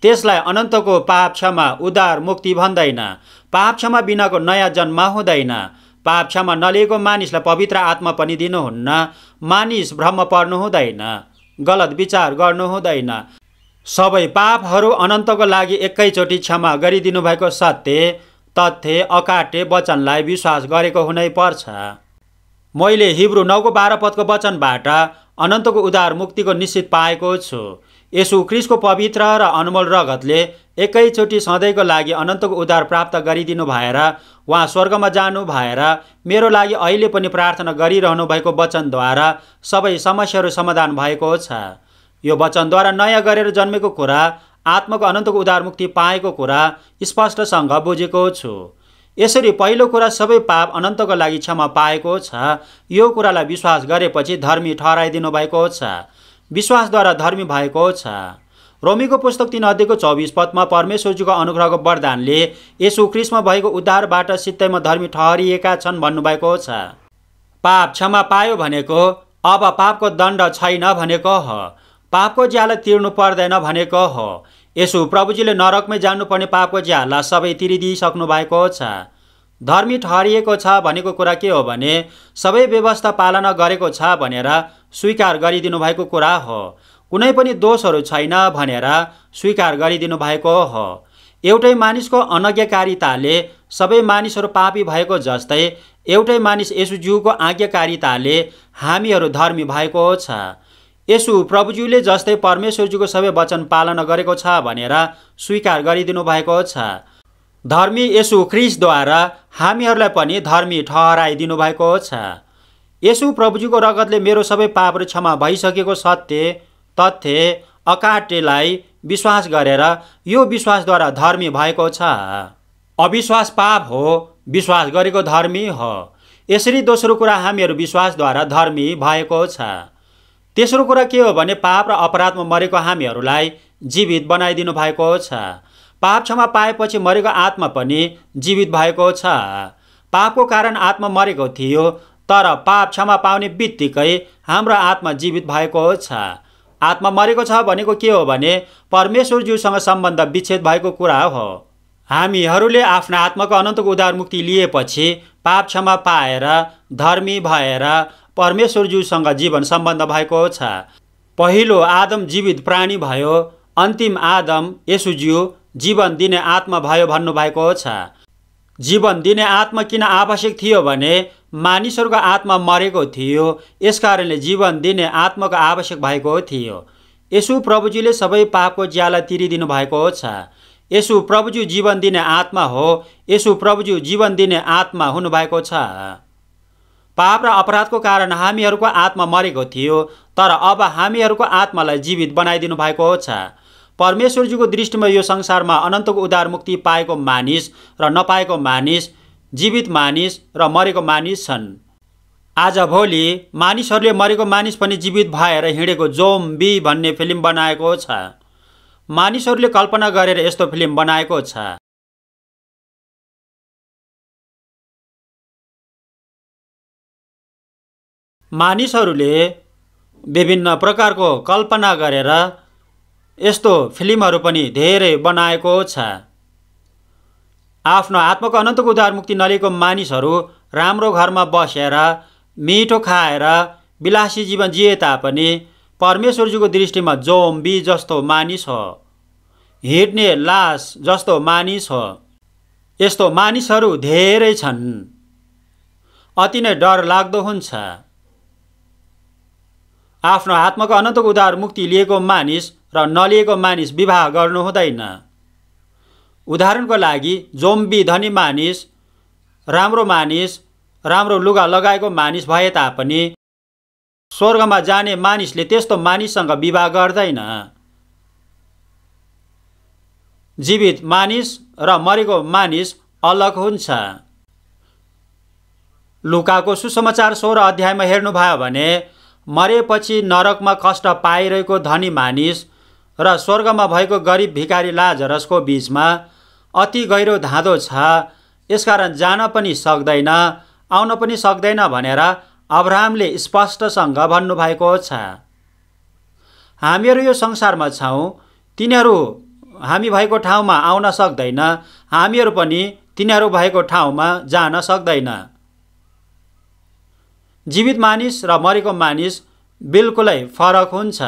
त्यसलाई अनन्तको पाप क्षमा उदार मुक्ति भन्दैन पाप क्षमा बिनाको नयाँ जन्म हुँदैन पाप क्षमा नलिएको मानिसलाई पवित्र आत्मा पनि दिनुहुन्न मानिस भ्रम पर्नु हुँदैन गलत विचार गर्नु हुँदैन सबै पापहरू अनन्तको लागि एकैचोटि क्षमा गरिदिनु भएको सत्य तथ्य अकाटे वचनलाई विश्वास गरेको हुनै पर्छ मैले हिब्रू नौको बाह्र पदको वचनबाट अनन्तको उदार मुक्तिको निश्चित पाएको छु यसु क्रिसको पवित्र र अनमोल रगतले एकैचोटि सधैँको लागि अनन्तको उद्धार प्राप्त गरिदिनु भएर उहाँ स्वर्गमा जानु भएर मेरो लागि अहिले पनि प्रार्थना गरिरहनु भएको वचनद्वारा सबै समस्याहरू समाधान भएको छ यो वचनद्वारा नयाँ गरेर जन्मेको कुरा आत्माको अनन्तको मुक्ति पाएको कुरा स्पष्टसँग बुझेको छु यसरी पहिलो कुरा सबै पाप अनन्तको लागि क्षमा पाएको छ यो कुरालाई विश्वास गरेपछि धर्मी ठहराइदिनु भएको छ विश्वासद्वारा धर्मी भएको छ रोमीको पुस्तक तिन अध्ययको चौबिस पदमा परमेश्वरजीको अनुग्रहको वरदानले यसु क्रिस्म भएको उद्धारबाट सित्तैमा धर्मी ठहरिएका छन् भन्नुभएको छ पाप क्षमा पायो भनेको अब पापको दण्ड छैन भनेको हो पापको ज्याला तिर्नु पर्दैन भनेको हो यसो प्रभुजीले नरकमै जान्नुपर्ने पापको ज्याला सबै तिरिदिइसक्नु भएको छ धर्मी ठहरिएको छ भनेको कुरा के हो भने सबै व्यवस्था पालना गरेको छ भनेर स्वीकार गरिदिनु भएको कुरा हो कुनै पनि दोषहरू छैन भनेर स्वीकार गरिदिनु भएको हो एउटै मानिसको अनज्ञाकारिताले सबै मानिसहरू पापी भएको जस्तै एउटै मानिस यसुज्यूको आज्ञाकारिताले हामीहरू धर्मी भएको छ यसो प्रभुज्यूले जस्तै परमेश्वरज्यूको सबै वचन पालन गरेको छ भनेर स्वीकार गरिदिनु भएको छ धर्मी यसु क्रिसद्वारा हामीहरूलाई पनि धर्मी ठहराइदिनु भएको छ यसु प्रभुजीको रगतले मेरो सबै पापहरू क्षमा भइसकेको सत्य तथ्य अकाट्यलाई विश्वास गरेर यो विश्वासद्वारा धर्मी भएको छ अविश्वास पाप हो विश्वास गरेको धर्मी हो यसरी दोस्रो कुरा हामीहरू विश्वासद्वारा धर्मी भएको छ तेस्रो कुरा के हो भने पाप र अपराधमा मरेको हामीहरूलाई जीवित बनाइदिनु भएको छ पाप क्षमा पाएपछि मरेको आत्मा पनि जीवित भएको छ पापको कारण आत्मा मरेको थियो तर पाप क्षमा पाउने बित्तिकै हाम्रो आत्मा जीवित भएको छ आत्मा मरेको छ भनेको के हो भने परमेश्वरज्यूसँग सम्बन्ध विच्छेद भएको कुरा हो हामीहरूले आफ्नो आत्माको अनन्तको उदार मुक्ति लिएपछि पाप क्षमा पाएर धर्मी भएर परमेश्वरज्यूसँग जीवन सम्बन्ध भएको छ पहिलो आदम जीवित प्राणी भयो अन्तिम आदम यसुज्यू जीवन दिने आत्मा भयो भन्नुभएको छ जीवन दिने आत्मा किन आवश्यक थियो भने मानिसहरूको आत्मा मरेको थियो यसकारणले जीवन दिने आत्माको आवश्यक भएको थियो यसु प्रभुजीले सबै पापको ज्याला तिरिदिनु भएको छ यसु प्रभुज्यू जीवन दिने आत्मा हो यसु प्रभुज्यू जीवन दिने आत्मा हुनुभएको छ पाप र अपराधको कारण हामीहरूको आत्मा मरेको थियो तर अब हामीहरूको आत्मालाई जीवित बनाइदिनु भएको छ परमेश्वरजीको दृष्टिमा यो संसारमा अनन्तको उदार मुक्ति पाएको मानिस र नपाएको मानिस जीवित मानिस र मरेको मानिस छन् आज भोलि मानिसहरूले मरेको मानिस पनि जीवित भएर हिँडेको जोम बी भन्ने फिल्म बनाएको छ मानिसहरूले कल्पना गरेर यस्तो फिल्म बनाएको छ मानिसहरूले विभिन्न प्रकारको कल्पना गरेर यस्तो फिल्महरू पनि धेरै बनाएको छ आफ्नो आत्माको अनन्तको उद्धार मुक्ति नलिएको मानिसहरू राम्रो घरमा बसेर मिठो खाएर विलासी जीवन जिए तापनि परमेश्वरजीको दृष्टिमा जोम्बी जस्तो मानिस हो हिँड्ने लास जस्तो मानिस हो यस्तो मानिसहरू धेरै छन् अति नै डर लाग्दो हुन्छ आफ्नो आत्माको अनन्तको उदार मुक्ति लिएको मानिस र नलिएको मानिस विवाह गर्नु हुँदैन उदाहरणको लागि जोम्बी धनी मानिस राम्रो मानिस राम्रो लुगा लगाएको मानिस भए तापनि स्वर्गमा जाने मानिसले त्यस्तो मानिससँग विवाह गर्दैन जीवित मानिस र मरेको मानिस अलग हुन्छ लुकाको सुसमाचार सोह्र अध्यायमा हेर्नुभयो भने मरेपछि नरकमा कष्ट पाइरहेको धनी मानिस र स्वर्गमा भएको गरिब भिकारी लाजरसको बिचमा अति गहिरो धाँधो छ यसकारण जान पनि सक्दैन आउन पनि सक्दैन भनेर अब्राहमले स्पष्टसँग भन्नुभएको छ हामीहरू यो संसारमा छौँ तिनीहरू हामी भएको ठाउँमा आउन सक्दैन हामीहरू पनि तिनीहरू भएको ठाउँमा जान सक्दैन जीवित मानिस र मरेको मानिस बिल्कुलै फरक हुन्छ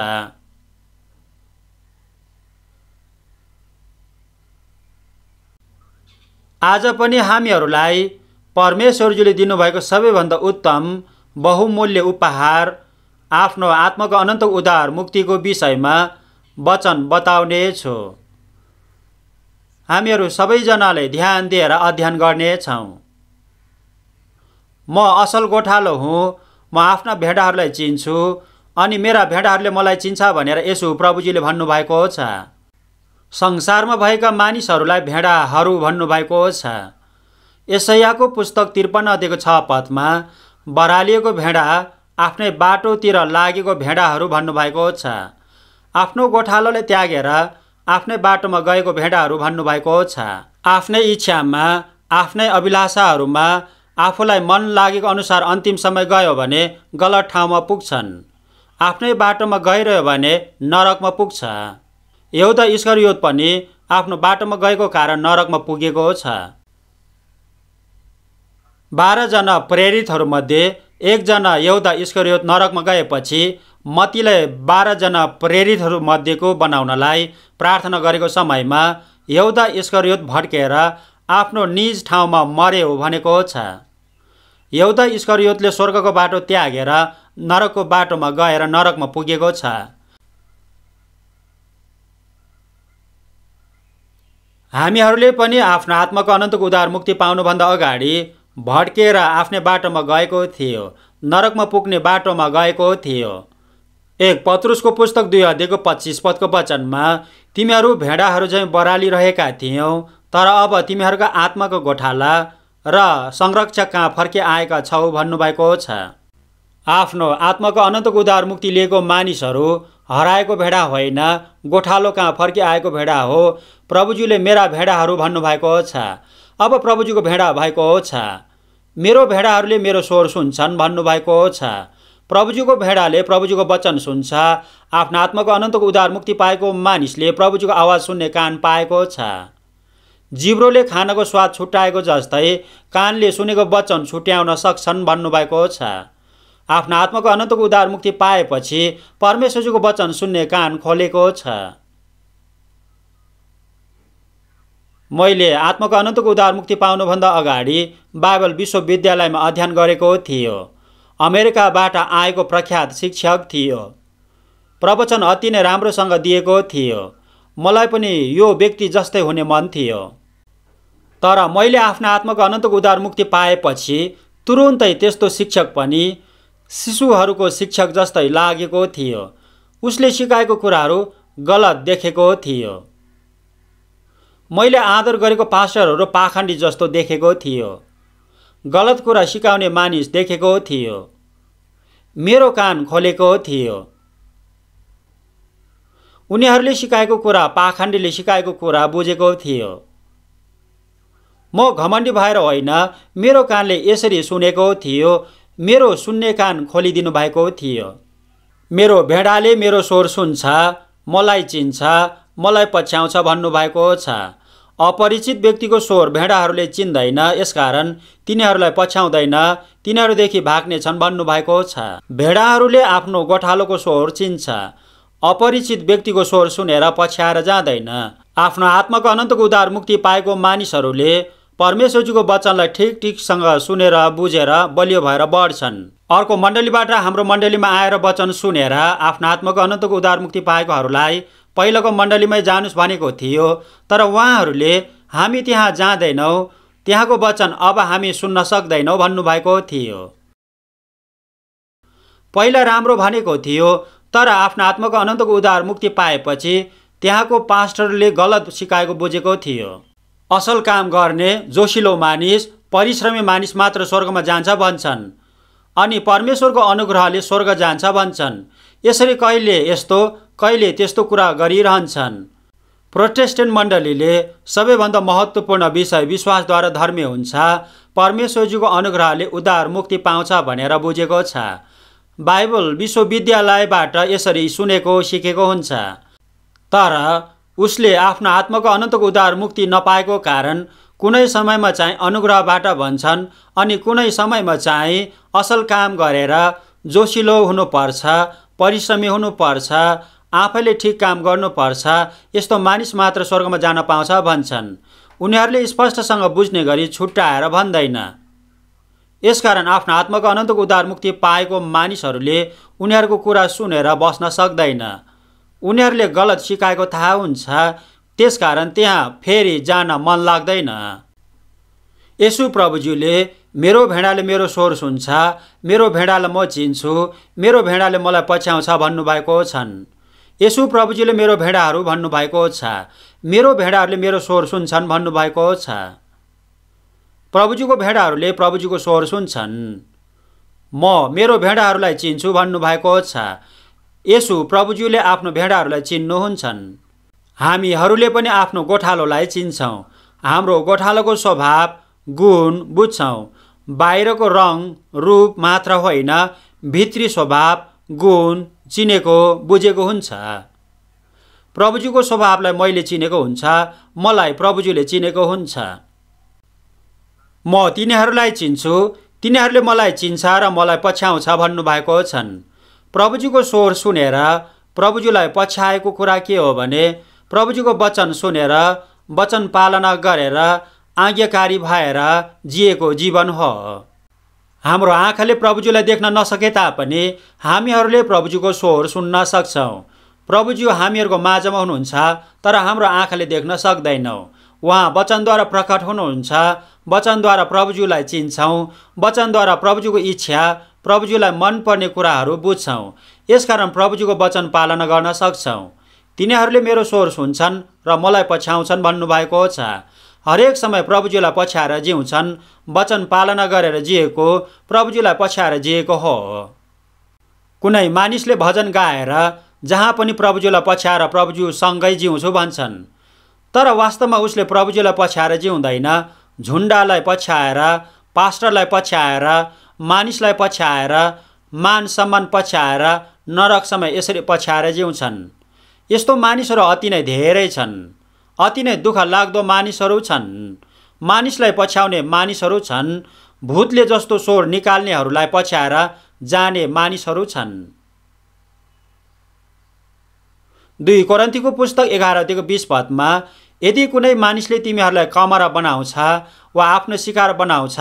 आज पनि हामीहरूलाई परमेश्वरजीले दिनुभएको सबैभन्दा उत्तम बहुमूल्य उपहार आफ्नो आत्माको अनन्त उद्धार मुक्तिको विषयमा वचन बताउनेछु हामीहरू सबैजनाले ध्यान दिएर अध्ययन गर्नेछौँ म असल गोठालो हुँ म आफ्ना भेडाहरूलाई चिन्छु अनि मेरा भेडाहरूले मलाई चिन्छ भनेर यसो प्रभुजीले भन्नुभएको छ संसारमा भएका मानिसहरूलाई भेडाहरू भन्नुभएको छ यसैयाको पुस्तक त्रिपन्न अधिको छ पथमा बरालिएको भेडा आफ्नै बाटोतिर लागेको भेडाहरू भन्नुभएको छ आफ्नो गोठालोले त्यागेर आफ्नै बाटोमा गएको भेडाहरू भन्नुभएको छ आफ्नै इच्छामा आफ्नै अभिलाषाहरूमा आफूलाई मन लागेको अनुसार अन्तिम समय गयो भने गलत ठाउँमा पुग्छन् आफ्नै बाटोमा गइरह्यो भने नरकमा पुग्छ एउटा ईश्वरयोध पनि आफ्नो बाटोमा गएको कारण नरकमा पुगेको छ बाह्रजना प्रेरितहरूमध्ये एकजना एउटा ईश्वरयोध नरकमा गएपछि मतीले बाह्रजना प्रेरितहरूमध्येको बनाउनलाई प्रार्थना गरेको समयमा एउटा ईश्वरयोध भड्केर आफ्नो निज ठाउँमा मरे हो भनेको छ यौदा इस्करियोतले स्वर्गको बाटो त्यागेर नरकको बाटोमा गएर नरकमा पुगेको छ हामीहरूले पनि आफ्नो आत्माको अनन्तको उद्धार मुक्ति पाउनुभन्दा अगाडि भड्केर आफ्नै बाटोमा गएको थियो नरकमा पुग्ने बाटोमा गएको थियो एक पत्रुसको पुस्तक दुई अध्ययको पच्चिस पदको वचनमा तिमीहरू भेडाहरू झैँ बरालिरहेका थियौ तर अब तिमीहरूका आत्माको गोठाला र संरक्षक कहाँ फर्किआएका छौ भन्नुभएको छ आफ्नो आत्माको अनन्तको उदार मुक्ति लिएको मानिसहरू हराएको भेडा होइन गोठालो कहाँ फर्किआएको भेडा हो प्रभुजीले मेरा भेडाहरू भन्नुभएको छ अब प्रभुजीको भेडा भएको छ मेरो भेडाहरूले मेरो स्वर सुन्छन् भन्नुभएको छ प्रभुजीको भेडाले प्रभुजीको वचन सुन्छ आफ्नो आत्माको अनन्तको उदार मुक्ति पाएको मानिसले प्रभुजीको आवाज सुन्ने कान पाएको छ जिब्रोले खानाको स्वाद छुट्याएको जस्तै कानले सुनेको वचन छुट्याउन सक्छन् भन्नुभएको छ आफ्नो आत्माको अनन्तको उदार मुक्ति पाएपछि परमेश्वरजीको वचन सुन्ने कान खोलेको छ मैले आत्माको अनन्तको उदार मुक्ति पाउनुभन्दा अगाडि बाइबल विश्वविद्यालयमा अध्ययन गरेको थियो अमेरिकाबाट आएको प्रख्यात शिक्षक थियो प्रवचन अति नै राम्रोसँग दिएको थियो मलाई पनि यो व्यक्ति जस्तै हुने मन थियो तर मैले आफ्नो आत्माको अनन्तको उद्धार मुक्ति पाएपछि तुरुन्तै त्यस्तो शिक्षक पनि शिशुहरूको शिक्षक जस्तै लागेको थियो उसले सिकाएको कुराहरू गलत देखेको थियो मैले आदर गरेको पास्टरहरू पाखण्डी जस्तो देखेको थियो गलत कुरा सिकाउने मानिस देखेको थियो मेरो कान खोलेको थियो उनीहरूले सिकाएको कुरा पाखण्डीले सिकाएको कुरा बुझेको थियो म घमण्डी भएर होइन मेरो कानले यसरी सुनेको थियो मेरो सुन्ने कान खोलिदिनु भएको थियो मेरो भेडाले मेरो स्वर सुन्छ मलाई चिन्छ मलाई पछ्याउँछ भन्नुभएको छ अपरिचित व्यक्तिको स्वर भेडाहरूले चिन्दैन यसकारण तिनीहरूलाई पछ्याउँदैन तिनीहरूदेखि भाग्ने छन् भन्नुभएको छ भेडाहरूले आफ्नो गोठालोको स्वर चिन्छ अपरिचित व्यक्तिको स्वर सुनेर पछ्याएर जाँदैन आफ्नो आत्माको अनन्तको उदार मुक्ति पाएको मानिसहरूले परमेश्वरजीको वचनलाई ठिक ठिकसँग सुनेर बुझेर बलियो भएर बढ्छन् अर्को मण्डलीबाट हाम्रो मण्डलीमा आएर वचन सुनेर आफ्नो आत्माको अनन्तको उदार मुक्ति पाएकोहरूलाई पहिलोको मण्डलीमै जानुस् भनेको थियो तर उहाँहरूले हामी त्यहाँ जाँदैनौँ त्यहाँको वचन अब हामी सुन्न सक्दैनौँ भन्नुभएको थियो पहिला राम्रो भनेको थियो तर आफ्नो आत्माको अनन्तको उदार मुक्ति पाएपछि त्यहाँको पास्टरले गलत सिकाएको बुझेको थियो असल काम गर्ने जोसिलो मानिस परिश्रमी मानिस मात्र स्वर्गमा जान्छ भन्छन् अनि परमेश्वरको अनुग्रहले स्वर्ग जान्छ भन्छन् यसरी कहिले यस्तो कहिले त्यस्तो कुरा गरिरहन्छन् प्रोटेस्टेन्ट मण्डलीले सबैभन्दा महत्त्वपूर्ण विषय विश्वासद्वारा धर्मी हुन्छ परमेश्वरजीको अनुग्रहले उदार मुक्ति पाउँछ भनेर बुझेको छ बाइबल विश्वविद्यालयबाट यसरी सुनेको सिकेको हुन्छ तर उसले आफ्नो आत्माको अनन्तको उद्धार मुक्ति नपाएको कारण कुनै समयमा चाहिँ अनुग्रहबाट भन्छन् अनि कुनै समयमा चाहिँ असल काम गरेर जोसिलो हुनुपर्छ परिश्रमी हुनुपर्छ आफैले ठिक काम गर्नुपर्छ यस्तो मानिस मात्र स्वर्गमा जान पाउँछ भन्छन् उनीहरूले स्पष्टसँग बुझ्ने गरी छुट्याएर भन्दैन यसकारण आफ्नो आत्माको अनन्तको उद्धार मुक्ति पाएको मानिसहरूले उनीहरूको कुरा सुनेर बस्न सक्दैन उनीहरूले गलत सिकाएको थाहा हुन्छ त्यसकारण त्यहाँ फेरि जान मन लाग्दैन यसु प्रभुज्यूले मेरो भेडाले मेरो स्वर सुन्छ मेरो भेडालाई म चिन्छु मेरो भेडाले मलाई पछ्याउँछ भन्नुभएको छन् यसु प्रभुजीले मेरो भेडाहरू भन्नुभएको छ मेरो भेडाहरूले मेरो स्वर सुन्छन् भन्नुभएको छ प्रभुजीको भेडाहरूले प्रभुजीको स्वर सुन्छन् म मेरो भेडाहरूलाई चिन्छु भन्नुभएको छ यसो प्रभुज्यूले आफ्नो भेडाहरूलाई चिन्नुहुन्छन् हामीहरूले पनि आफ्नो गोठालोलाई चिन्छौँ हाम्रो गोठालोको स्वभाव गुण बुझ्छौँ बाहिरको रङ रूप मात्र होइन भित्री स्वभाव गुण चिनेको बुझेको हुन्छ प्रभुजीको स्वभावलाई मैले चिनेको हुन्छ मलाई प्रभुजीले चिनेको हुन्छ म तिनीहरूलाई चिन्छु तिनीहरूले मलाई चिन्छ र मलाई पछ्याउँछ भन्नुभएको छन् प्रभुजीको स्वर सुनेर प्रभुजीलाई पछ्याएको कुरा के हो भने प्रभुजीको वचन सुनेर वचन पालना गरेर आज्ञाकारी भएर जिएको जीवन हो हाम्रो आँखाले प्रभुजीलाई देख्न नसके तापनि हामीहरूले प्रभुजीको स्वर सुन्न सक्छौँ प्रभुजी हामीहरूको माझमा हुनुहुन्छ तर हाम्रो आँखाले देख्न सक्दैनौँ उहाँ वचनद्वारा प्रकट हुनुहुन्छ वचनद्वारा प्रभुजीलाई चिन्छौँ वचनद्वारा प्रभुजीको इच्छा प्रभुजीलाई मनपर्ने कुराहरू बुझ्छौँ यसकारण प्रभुजीको वचन पालन गर्न सक्छौँ तिनीहरूले मेरो स्वर सुन्छन् र मलाई पछ्याउँछन् भन्नुभएको छ हरेक समय प्रभुजीलाई पछ्याएर जिउँछन् वचन पालना गरेर जिएको प्रभुजीलाई पछ्याएर जिएको हो कुनै मानिसले भजन गाएर जहाँ पनि प्रभुजीलाई पछ्याएर प्रभुजीसँगै जिउँछु भन्छन् तर वास्तवमा उसले प्रभुजीलाई पछ्याएर जिउँदैन झुन्डालाई पछ्याएर पास्टरलाई पछ्याएर मानिसलाई पछ्याएर मान सम्मान पछ्याएर नरकसम्म यसरी पछ्याएर जिउँछन् यस्तो मानिसहरू अति नै धेरै छन् अति नै दुःख लाग्दो मानिसहरू छन् मानिसलाई पछ्याउने मानिसहरू छन् भूतले जस्तो स्वर निकाल्नेहरूलाई पछ्याएर जाने मानिसहरू छन् दुई कोरन्तीको पुस्तक एघारदेखि बिस पदमा यदि कुनै मानिसले तिमीहरूलाई कमरा बनाउँछ वा आफ्नो शिकार बनाउँछ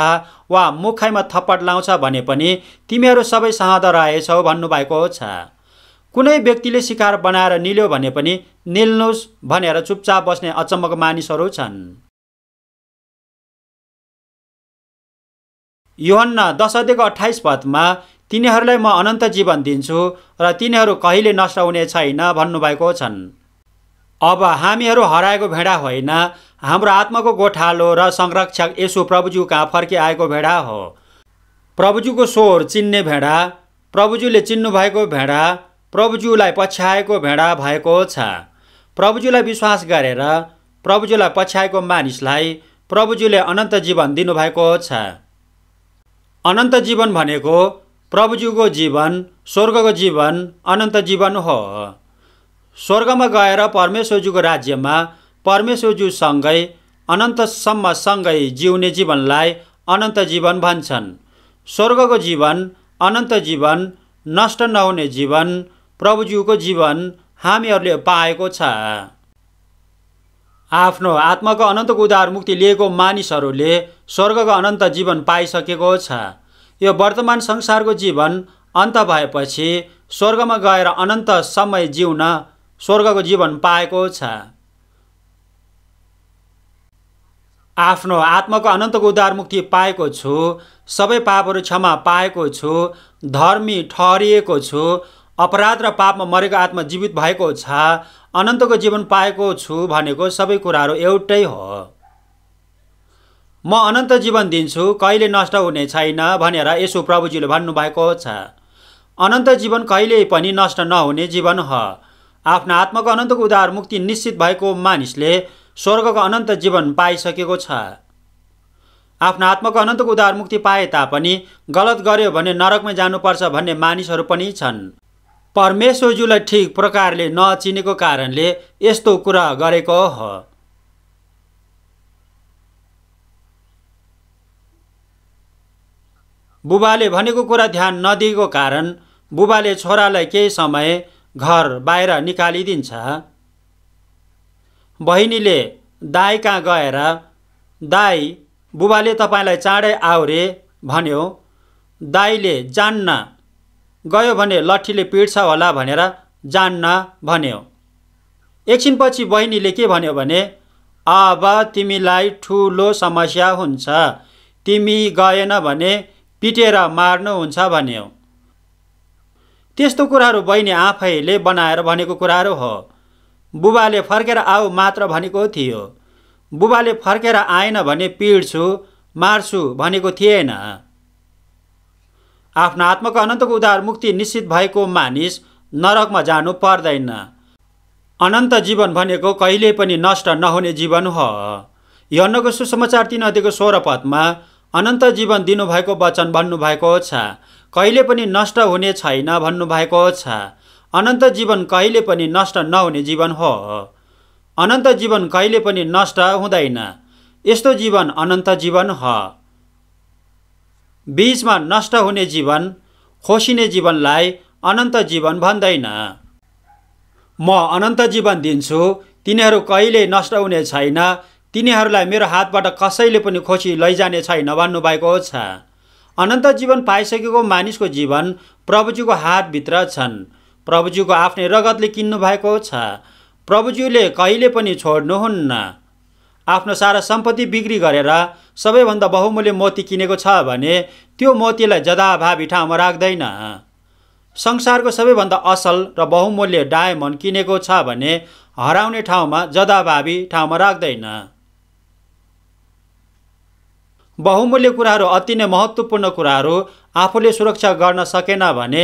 वा मुखैमा थप्पड लाउँछ भने पनि तिमीहरू सबै सहद रहेछौ भन्नुभएको छ कुनै व्यक्तिले शिकार बनाएर निल्यो भने पनि निल्नुहोस् भनेर चुपचाप बस्ने अचम्मको मानिसहरू छन् योहन्ना दशदेखि अठाइस पदमा तिनीहरूलाई म अनन्त जीवन दिन्छु र तिनीहरू कहिले नष्ट हुने छैन भन्नुभएको छन् अब हामीहरू हराएको भेडा होइन हाम्रो आत्माको गोठालो र संरक्षक यसो प्रभुज्यू कहाँ फर्किआएको भेडा हो प्रभुज्यूको स्वर चिन्ने भेडा प्रभुज्यूले भएको भेडा प्रभुज्यूलाई पछ्याएको भेडा भएको छ प्रभुज्यूलाई विश्वास गरेर प्रभुज्यूलाई पछ्याएको मानिसलाई प्रभुज्यूले अनन्त जीवन दिनुभएको छ अनन्त जीवन भनेको प्रभुज्यूको जीवन स्वर्गको जीवन अनन्त जीवन हो स्वर्गमा गएर परमेश्वरज्यूको राज्यमा परमेश्वरज्यूसँगै अनन्तसम्मसँगै जिउने जीवनलाई अनन्त जीवन भन्छन् स्वर्गको जीवन अनन्त जीवन नष्ट नहुने जीवन प्रभुज्यूको जीवन हामीहरूले पाएको छ आफ्नो आत्माको अनन्तको उदार मुक्ति लिएको मानिसहरूले स्वर्गको अनन्त जीवन पाइसकेको छ यो वर्तमान संसारको जीवन अन्त भएपछि स्वर्गमा गएर अनन्त समय जिउन स्वर्गको जीवन पाएको छ आफ्नो आत्माको अनन्तको उद्धार मुक्ति पाएको छु सबै पापहरू क्षमा पाएको छु धर्मी ठहरिएको छु अपराध र पापमा मरेको आत्मा जीवित भएको छ अनन्तको जीवन पाएको छु भनेको सबै कुराहरू एउटै हो म अनन्त जीवन दिन्छु कहिले नष्ट हुने छैन भनेर यसो प्रभुजीले भन्नुभएको छ अनन्त जीवन कहिले पनि नष्ट नहुने जीवन हो आफ्ना आत्माको अनन्तको उदार मुक्ति निश्चित भएको मानिसले स्वर्गको अनन्त जीवन पाइसकेको छ आफ्ना आत्माको अनन्तको उदार मुक्ति पाए तापनि गलत गर्यो भने नरकमै जानुपर्छ भन्ने मानिसहरू पनि छन् परमेश्वरज्यूलाई ठिक प्रकारले नचिनेको कारणले यस्तो कुरा गरेको हो बुबाले भनेको कुरा ध्यान नदिएको कारण बुबाले छोरालाई केही समय घर बाहिर निकालिदिन्छ बहिनीले दाई कहाँ गएर दाई बुबाले तपाईँलाई चाँडै आउरे भन्यो दाईले जान्न गयो भने लट्ठीले पिट्छ होला भनेर जान्न भन्यो एकछिनपछि बहिनीले के भन्यो भने अब तिमीलाई ठुलो समस्या हुन्छ तिमी गएन भने पिटेर मार्नुहुन्छ भन्यो त्यस्तो कुराहरू बहिनी आफैले बनाएर भनेको कुराहरू हो बुबाले फर्केर आऊ मात्र भनेको थियो बुबाले फर्केर आएन भने पिड्छु मार्छु भनेको थिएन आफ्नो आत्माको अनन्तको उद्धार मुक्ति निश्चित भएको मानिस नरकमा जानु पर्दैन अनन्त जीवन भनेको कहिले पनि नष्ट नहुने जीवन हो यो अन्नको सुसमाचार तिन अधिको सोह्र पदमा अनन्त जीवन दिनुभएको वचन भन्नुभएको छ कहिले पनि नष्ट हुने छैन भन्नुभएको छ अनन्त जीवन कहिले पनि नष्ट नहुने जीवन हो अनन्त जीवन कहिले पनि नष्ट हुँदैन यस्तो जीवन अनन्त जीवन हो बिचमा नष्ट हुने जीवन खोसिने जीवनलाई अनन्त जीवन भन्दैन म अनन्त जीवन दिन्छु तिनीहरू कहिले नष्ट हुने छैन तिनीहरूलाई मेरो हातबाट कसैले पनि खोसी लैजाने छैन भन्नुभएको छ अनन्त जीवन पाइसकेको मानिसको जीवन प्रभुजीको हातभित्र छन् प्रभुजीको आफ्नै रगतले किन्नु भएको छ प्रभुजीले कहिले पनि छोड्नुहुन्न आफ्नो सारा सम्पत्ति बिक्री गरेर सबैभन्दा बहुमूल्य मोती किनेको छ भने त्यो मोतीलाई जदाभावी ठाउँमा राख्दैन संसारको सबैभन्दा असल र बहुमूल्य डायमन्ड किनेको छ भने हराउने ठाउँमा जदाभावी ठाउँमा राख्दैन बहुमूल्य कुराहरू अति नै महत्त्वपूर्ण कुराहरू आफूले सुरक्षा गर्न सकेन भने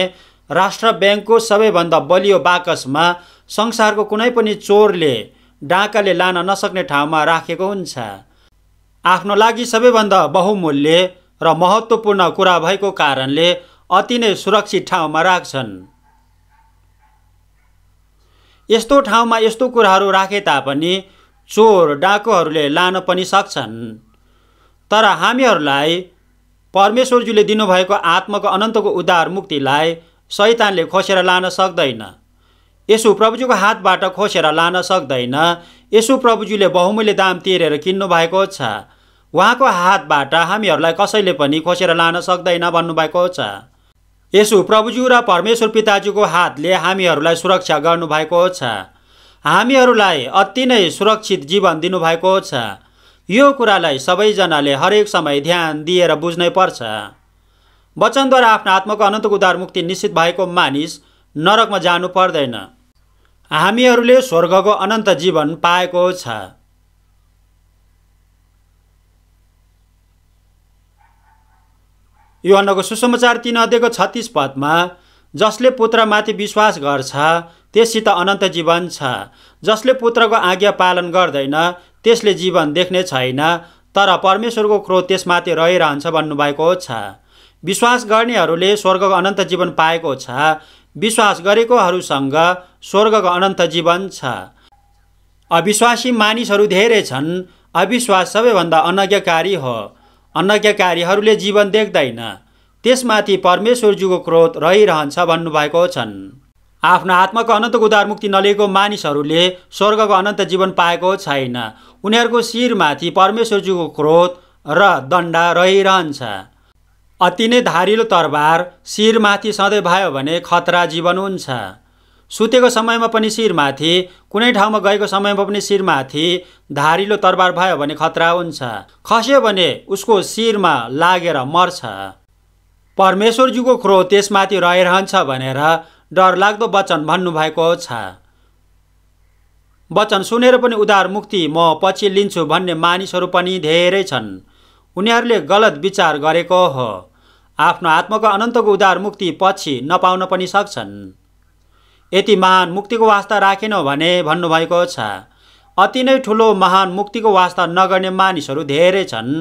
राष्ट्र ब्याङ्कको सबैभन्दा बलियो बाकसमा संसारको कुनै पनि चोरले डाकाले लान नसक्ने ठाउँमा राखेको हुन्छ आफ्नो लागि सबैभन्दा बहुमूल्य र महत्त्वपूर्ण कुरा भएको कारणले अति नै सुरक्षित ठाउँमा राख्छन् यस्तो ठाउँमा यस्तो कुराहरू राखे तापनि चोर डाकुहरूले लान पनि सक्छन् तर हामीहरूलाई परमेश्वरज्यूले दिनुभएको आत्माको अनन्तको उद्धार मुक्तिलाई शैतानले खोसेर लान सक्दैन यसो प्रभुजीको हातबाट खोसेर लान सक्दैन यसो प्रभुजीले बहुमूल्य दाम तिरेर किन्नु भएको छ उहाँको हातबाट हामीहरूलाई कसैले पनि खोसेर लान सक्दैन भन्नुभएको छ यसो प्रभुज्यू र परमेश्वर पिताजीको हातले हामीहरूलाई सुरक्षा गर्नुभएको छ हामीहरूलाई अति नै सुरक्षित जीवन दिनुभएको छ यो कुरालाई सबैजनाले हरेक समय ध्यान दिएर बुझ्नै पर्छ वचनद्वारा आफ्नो आत्माको अनन्तको उद्धार मुक्ति निश्चित भएको मानिस नरकमा जानु पर्दैन हामीहरूले स्वर्गको अनन्त जीवन पाएको छ यो अन्नको सुसमाचार तिन अध्ययको छत्तिस पदमा जसले पुत्रमाथि विश्वास गर्छ त्यससित अनन्त जीवन छ जसले पुत्रको आज्ञा पालन गर्दैन त्यसले जीवन देख्ने छैन तर परमेश्वरको क्रोध त्यसमाथि रहिरहन्छ भन्नुभएको छ विश्वास गर्नेहरूले स्वर्गको अनन्त जीवन पाएको छ विश्वास गरेकोहरूसँग स्वर्गको अनन्त जीवन छ अविश्वासी मानिसहरू धेरै छन् अविश्वास सबैभन्दा अनज्ञकारी हो अनज्ञकारीहरूले जीवन देख्दैन त्यसमाथि परमेश्वरज्यूको क्रोध रहिरहन्छ भन्नुभएको छन् आफ्नो आत्माको अनन्तको मुक्ति नलिएको मानिसहरूले स्वर्गको अनन्त जीवन पाएको छैन उनीहरूको शिरमाथि परमेश्वरजीको क्रोध र दण्डा रहिरहन्छ अति नै धारिलो तरबार शिरमाथि सधैँ भयो भने खतरा जीवन हुन्छ सुतेको समयमा पनि शिरमाथि कुनै ठाउँमा गएको समयमा पनि शिरमाथि धारिलो तरबार भयो भने खतरा हुन्छ खस्यो भने उसको शिरमा लागेर मर्छ परमेश्वरज्यूको क्रोध त्यसमाथि रहिरहन्छ भनेर डरलाग्दो वचन भन्नुभएको छ वचन सुनेर पनि उधार मुक्ति म पछि लिन्छु भन्ने मानिसहरू पनि धेरै छन् उनीहरूले गलत विचार गरेको हो आफ्नो आत्माको अनन्तको उधार मुक्ति पछि नपाउन पनि सक्छन् यति महान मुक्तिको वास्ता राखेनौ भने भन्नुभएको छ अति नै ठुलो महान मुक्तिको वास्ता नगर्ने मानिसहरू धेरै छन्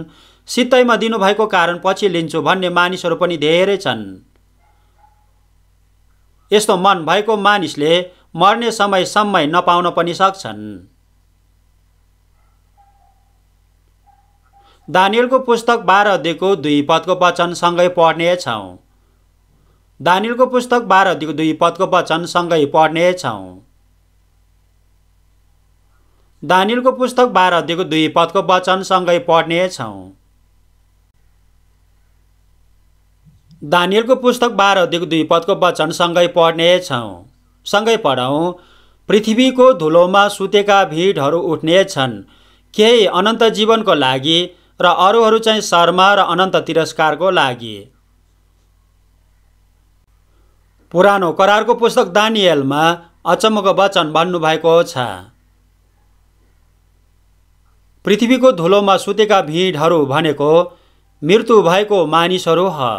सित्तैमा दिनुभएको कारण पछि लिन्छु भन्ने मानिसहरू पनि धेरै छन् यस्तो मन भएको मानिसले मर्ने समय समय नपाउन पनि सक्छन् दानिलको पुस्तक बाह्र अध्ययको दुई पदको वचन सँगै पढ्ने पढ्नेछौँ दानिलको पुस्तक बाह्र अध्ययको दुई पदको वचन सँगै पढ्ने पढ्नेछौँ दानिलको पुस्तक बाह्र अध्ययको दुई पदको वचन सँगै पढ्ने पढ्नेछौँ दानियलको पुस्तक बाह्र अध्ययको दुई पदको वचन सँगै पढ्नेछौँ सँगै पढौँ पृथ्वीको धुलोमा सुतेका भिडहरू उठ्नेछन् केही अनन्त जीवनको लागि र अरूहरू चाहिँ शर्मा र अनन्त तिरस्कारको लागि पुरानो करारको पुस्तक दानियलमा अचम्मको वचन भन्नुभएको छ पृथ्वीको धुलोमा सुतेका भिडहरू भनेको मृत्यु भएको मानिसहरू हो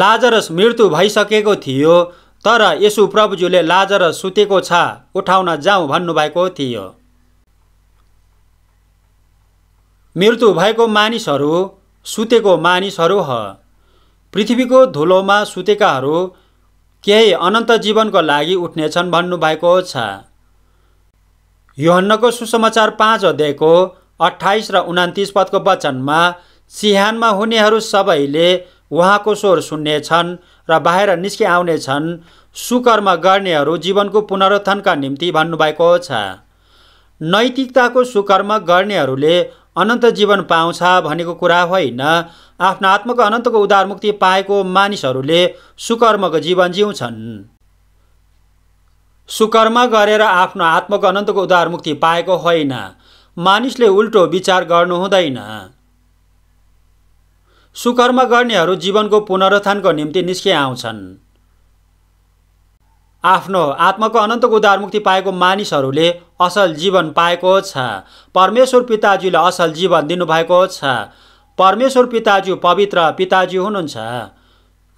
लाजरस मृत्यु भइसकेको थियो तर यसु प्रभुज्यूले लाजरस सुतेको छ उठाउन जाउँ भन्नुभएको थियो मृत्यु भएको मानिसहरू सुतेको मानिसहरू हो पृथ्वीको धुलोमा सुतेकाहरू केही अनन्त जीवनको लागि उठ्नेछन् भन्नुभएको छ योहन्नको सुसमाचार पाँच अध्यायको अठाइस र उनातिस पदको वचनमा सिहानमा हुनेहरू सबैले उहाँको स्वर सुन्नेछन् र बाहिर आउनेछन् सुकर्म गर्नेहरू जीवनको पुनरुत्थानका निम्ति भन्नुभएको छ नैतिकताको सुकर्म गर्नेहरूले अनन्त जीवन पाउँछ भनेको कुरा होइन आफ्नो आत्माको अनन्तको उदार मुक्ति पाएको मानिसहरूले सुकर्मको जीवन जिउँछन् सुकर्म गरेर आफ्नो आत्माको अनन्तको उदार मुक्ति पाएको होइन मानिसले उल्टो विचार गर्नु हुँदैन सुकर्म गर्नेहरू जीवनको पुनरुत्थानको निम्ति निस्के आउँछन् आफ्नो आत्माको अनन्तको मुक्ति पाएको मानिसहरूले असल जीवन पाएको छ परमेश्वर पिताजीले असल जीवन दिनुभएको छ परमेश्वर पिताज्यू पवित्र पिताजी हुनुहुन्छ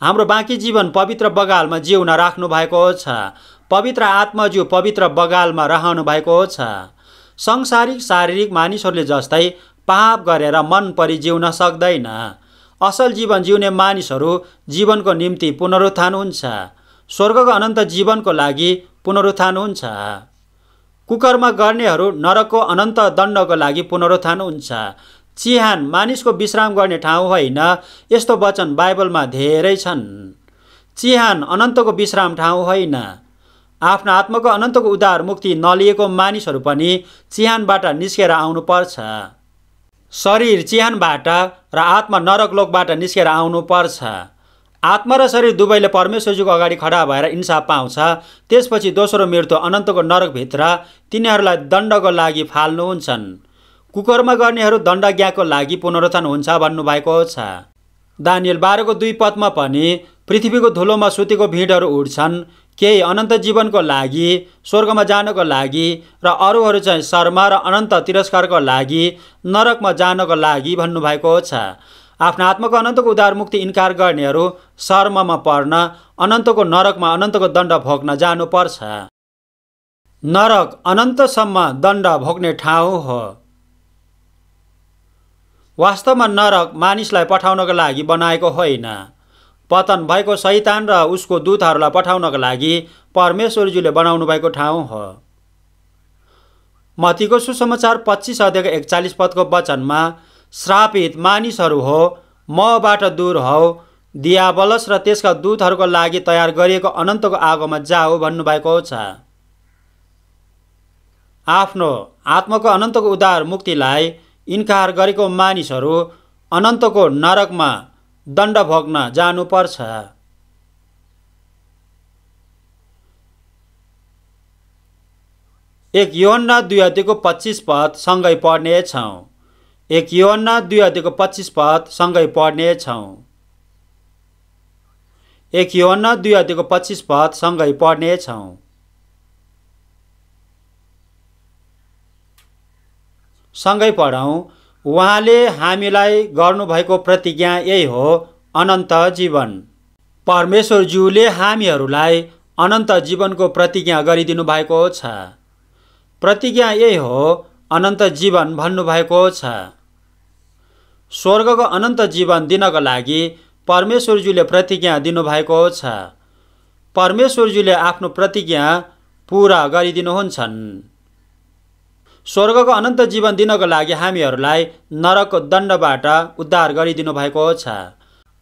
हाम्रो बाँकी जीवन पवित्र बगालमा जिउन राख्नु भएको छ पवित्र आत्माज्यू पवित्र बगालमा रहनु भएको छ संसारिक शारीरिक मानिसहरूले जस्तै पाप गरेर मन परि जिउन सक्दैन असल जीवन जिउने मानिसहरू जीवनको निम्ति पुनरुत्थान हुन्छ स्वर्गको अनन्त जीवनको लागि पुनरुत्थान हुन्छ कुकर्म गर्नेहरू नरकको अनन्त दण्डको लागि पुनरुत्थान हुन्छ चिहान मानिसको विश्राम गर्ने ठाउँ होइन यस्तो वचन बाइबलमा धेरै छन् चिहान अनन्तको विश्राम ठाउँ होइन आफ्नो आत्माको अनन्तको उद्धार मुक्ति नलिएको मानिसहरू पनि चिहानबाट निस्केर आउनुपर्छ शरीर चिहानबाट र आत्मा नरकलोकबाट निस्केर आउनुपर्छ आत्मा र शरीर दुवैले परमेश्वरजीको अगाडि खडा भएर इन्साफ पाउँछ त्यसपछि दोस्रो मृत्यु अनन्तको नरकभित्र तिनीहरूलाई दण्डको लागि फाल्नुहुन्छन् कुकरमा गर्नेहरू दण्डज्ञाको लागि पुनरुत्थान हुन्छ भन्नुभएको छ दानियल बाह्रको दुई पदमा पनि पृथ्वीको धुलोमा सुतेको भिडहरू उड्छन् केही अनन्त जीवनको लागि स्वर्गमा जानको लागि र अरूहरू चाहिँ शर्मा र अनन्त तिरस्कारको लागि नरकमा जानको लागि भन्नुभएको छ आफ्नो आत्माको अनन्तको उदार मुक्ति इन्कार गर्नेहरू शर्ममा पर्न अनन्तको नरकमा अनन्तको दण्ड भोग्न जानुपर्छ नरक अनन्तसम्म दण्ड भोग्ने ठाउँ हो वास्तवमा नरक मानिसलाई पठाउनको लागि बनाएको होइन पतन भएको सैतान र उसको दूतहरूलाई पठाउनका लागि परमेश्वरजीले बनाउनु भएको ठाउँ हो मतीको सुसमाचार पच्चिस अध्ययको एकचालिस पदको वचनमा श्रापित मानिसहरू हो मबाट दूर हौ दियाबलस र त्यसका दूतहरूको लागि तयार गरिएको अनन्तको आगोमा जाओ भन्नुभएको छ आफ्नो आत्माको अनन्तको उदार मुक्तिलाई इन्कार गरेको मानिसहरू अनन्तको नरकमा दण्ड भोग्न जानुपर्छ एक योहन्ना दुई अधिको पच्चिस पद सँगै पढ्ने पढ्नेछौँ एक योहन्ना दुई अधिको पच्चिस पद सँगै पढ्नेछौँ एक योहन्ना दुई अधिको पच्चिस पद सँगै पढ्नेछौँ सँगै पढौँ उहाँले हामीलाई गर्नुभएको प्रतिज्ञा यही हो अनन्त जीवन परमेश्वरज्यूले हामीहरूलाई अनन्त जीवनको प्रतिज्ञा गरिदिनु भएको छ प्रतिज्ञा यही हो अनन्त जीवन भन्नुभएको छ स्वर्गको अनन्त जीवन दिनको लागि परमेश्वरज्यूले प्रतिज्ञा दिनुभएको छ परमेश्वरज्यूले आफ्नो प्रतिज्ञा पुरा गरिदिनुहुन्छन् स्वर्गको अनन्त जीवन दिनको लागि हामीहरूलाई नरक दण्डबाट उद्धार गरिदिनु भएको छ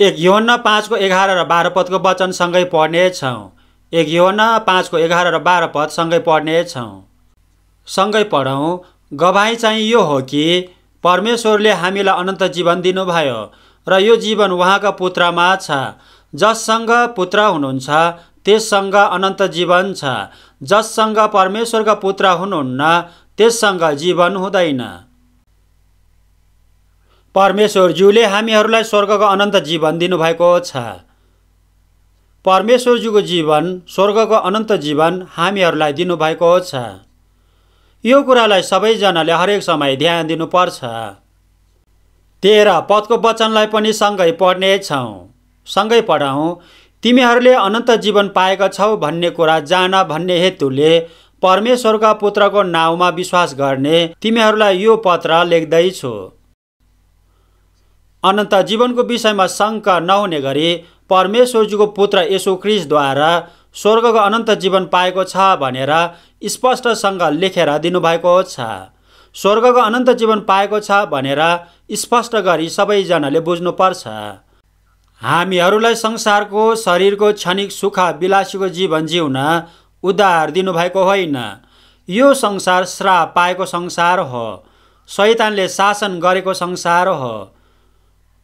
एक योहन्ना पाँचको एघार र बाह्र पदको वचन वचनसँगै पढ्नेछौँ एक योहन्ना पाँचको एघार र बाह्र पढ्ने पढ्नेछौँ सँगै पढौँ गवाई चाहिँ यो हो कि परमेश्वरले हामीलाई अनन्त जीवन दिनुभयो र यो जीवन उहाँका पुत्रमा छ जससँग पुत्र हुनुहुन्छ त्यससँग अनन्त जीवन छ जससँग परमेश्वरका पुत्र हुनुहुन्न त्यससँग जीवन हुँदैन परमेश्वरज्यूले हामीहरूलाई स्वर्गको अनन्त जीवन दिनुभएको छ परमेश्वरज्यूको जीवन स्वर्गको अनन्त जीवन हामीहरूलाई दिनुभएको छ यो कुरालाई सबैजनाले हरेक समय ध्यान दिनुपर्छ तेह्र पदको वचनलाई पनि सँगै पढ्ने पढ्नेछौँ सँगै पढाउँ तिमीहरूले अनन्त जीवन पाएका छौ भन्ने कुरा जान भन्ने हेतुले परमेश्वरका पुत्रको नाउँमा विश्वास गर्ने तिमीहरूलाई यो पत्र लेख्दैछु अनन्त जीवनको विषयमा शङ्का नहुने गरी परमेश्वरजीको पुत्र यसो क्रिसद्वारा स्वर्गको अनन्त जीवन पाएको छ भनेर स्पष्टसँग लेखेर दिनुभएको छ स्वर्गको अनन्त जीवन पाएको छ भनेर स्पष्ट गरी सबैजनाले बुझ्नुपर्छ हामीहरूलाई संसारको शरीरको क्षणिक सुख विलासीको जीवन जिउन उद्धार दिनुभएको होइन यो संसार श्राप पाएको संसार हो शैतानले शासन गरेको संसार हो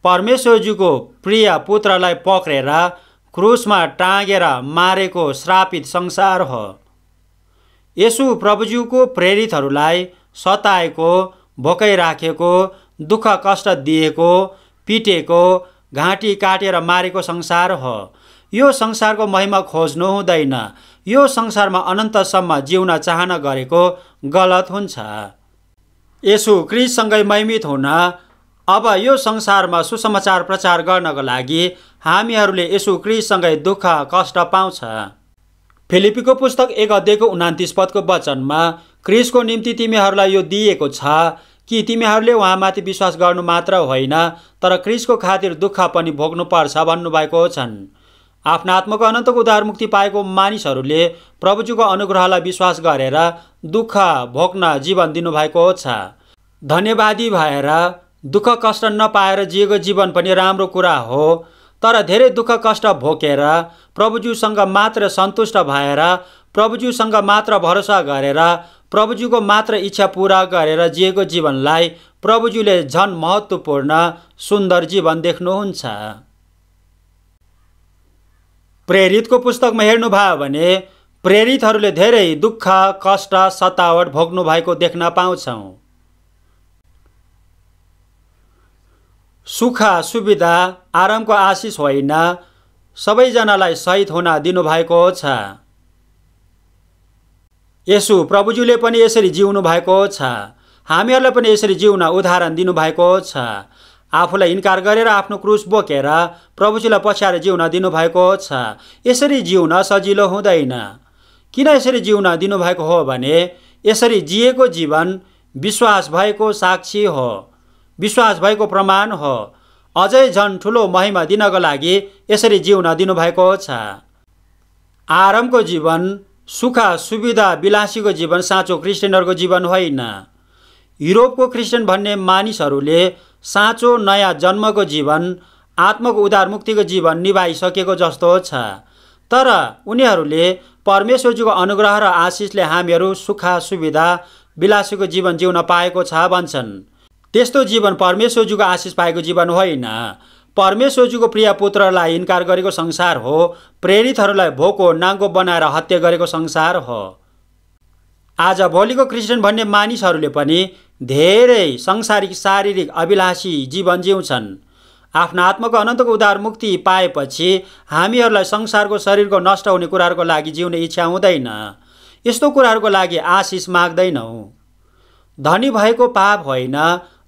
परमेश्वरज्यूको प्रिय पुत्रलाई पक्रेर क्रुसमा टाँगेर मारेको श्रापित संसार हो यसु प्रभुज्यूको प्रेरितहरूलाई सताएको भोकै राखेको दुःख कष्ट दिएको पिटेको घाँटी काटेर मारेको संसार हो यो संसारको महिमा खोज्नु हुँदैन यो संसारमा अनन्तसम्म जिउन चाहना गरेको गलत हुन्छ यसु क्रिससँगै महिमित हुन अब यो संसारमा सुसमाचार प्रचार गर्नको लागि हामीहरूले यसु क्रिससँगै दुःख कष्ट पाउँछ फिलिपीको पुस्तक एक अध्ययको उनातिस पदको वचनमा क्रिसको निम्ति तिमीहरूलाई यो दिइएको छ कि तिमीहरूले उहाँमाथि विश्वास गर्नु मात्र होइन तर क्रिसको खातिर दुःख पनि भोग्नुपर्छ भन्नुभएको छन् आफ्नो आत्माको अनन्तको उदार मुक्ति पाएको मानिसहरूले प्रभुजीको अनुग्रहलाई विश्वास गरेर दुःख भोग्न जीवन दिनुभएको छ धन्यवादी भएर दुःख कष्ट नपाएर जिएको जीवन पनि राम्रो कुरा हो तर धेरै दुःख कष्ट भोकेर प्रभुज्यूसँग मात्र सन्तुष्ट भएर प्रभुज्यूसँग मात्र भरोसा गरेर प्रभुज्यूको मात्र इच्छा पुरा गरेर जिएको जीवनलाई प्रभुज्यूले झन् महत्त्वपूर्ण सुन्दर जीवन देख्नुहुन्छ प्रेरितको पुस्तकमा हेर्नुभयो भने प्रेरितहरूले धेरै दुःख कष्ट सतावट भोग्नु भएको देख्न पाउँछौँ सुख सुविधा आरामको आशिष होइन सबैजनालाई सहित हुन दिनुभएको छ यसु प्रभुजीले पनि यसरी जिउनु भएको छ हामीहरूलाई पनि यसरी जिउन उदाहरण दिनुभएको छ आफूलाई इन्कार गरेर आफ्नो क्रुस बोकेर प्रभुजीलाई पछ्याएर जिउन दिनुभएको छ यसरी जिउन सजिलो हुँदैन किन यसरी जिउन दिनुभएको हो भने यसरी जिएको जीवन विश्वास भएको साक्षी हो विश्वास भएको प्रमाण हो अझै झन् ठुलो महिमा दिनको लागि यसरी जिउन दिनुभएको छ आरामको जीवन सुख सुविधा विलासीको जीवन साँचो क्रिस्चियनहरूको जीवन होइन युरोपको क्रिस्चियन भन्ने मानिसहरूले साँचो नयाँ जन्मको जीवन आत्मको मुक्तिको जीवन निभाइसकेको जस्तो छ तर उनीहरूले परमेश्वरजीको अनुग्रह र आशिषले हामीहरू सुख सुविधा विलासीको जीवन जिउन पाएको छ भन्छन् त्यस्तो जीवन परमेश्वरजीको आशिष पाएको जीवन होइन परमेश्वरजीको प्रिय पुत्रलाई इन्कार गरेको संसार हो प्रेरितहरूलाई भोको नाङ्गो बनाएर हत्या गरेको संसार हो आज भोलिको क्रिस्चियन भन्ने मानिसहरूले पनि धेरै संसारिक शारीरिक अभिलाषी जीवन जिउँछन् आफ्नो आत्माको अनन्तको उद्धार मुक्ति पाएपछि हामीहरूलाई संसारको शरीरको नष्ट हुने कुराहरूको लागि जिउने इच्छा हुँदैन यस्तो कुराहरूको लागि आशिष माग्दैनौँ धनी भएको पाप होइन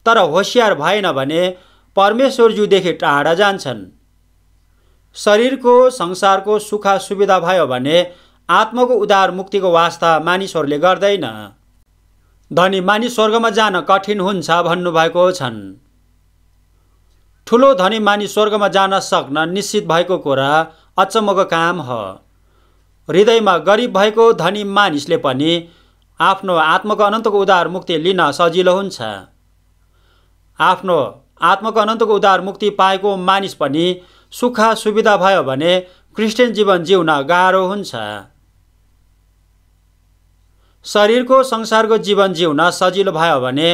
तर होसियार भएन भने परमेश्वरज्यूदेखि टाढा जान्छन् शरीरको संसारको सुख सुविधा भयो भने आत्माको उदार मुक्तिको वास्ता मानिसहरूले गर्दैन धनी मानिस स्वर्गमा जान कठिन हुन्छ भन्नुभएको छन् ठुलो धनी मानिस स्वर्गमा जान सक्न निश्चित भएको कुरा अचम्मको काम हो हृदयमा गरिब भएको धनी मानिसले पनि आफ्नो आत्माको अनन्तको उदार मुक्ति लिन सजिलो हुन्छ आफ्नो आत्माको अनन्तको उदार मुक्ति पाएको मानिस पनि सुख सुविधा भयो भने क्रिस्चियन जीवन जिउन गाह्रो हुन्छ शरीरको संसारको जीवन जिउन सजिलो भयो भने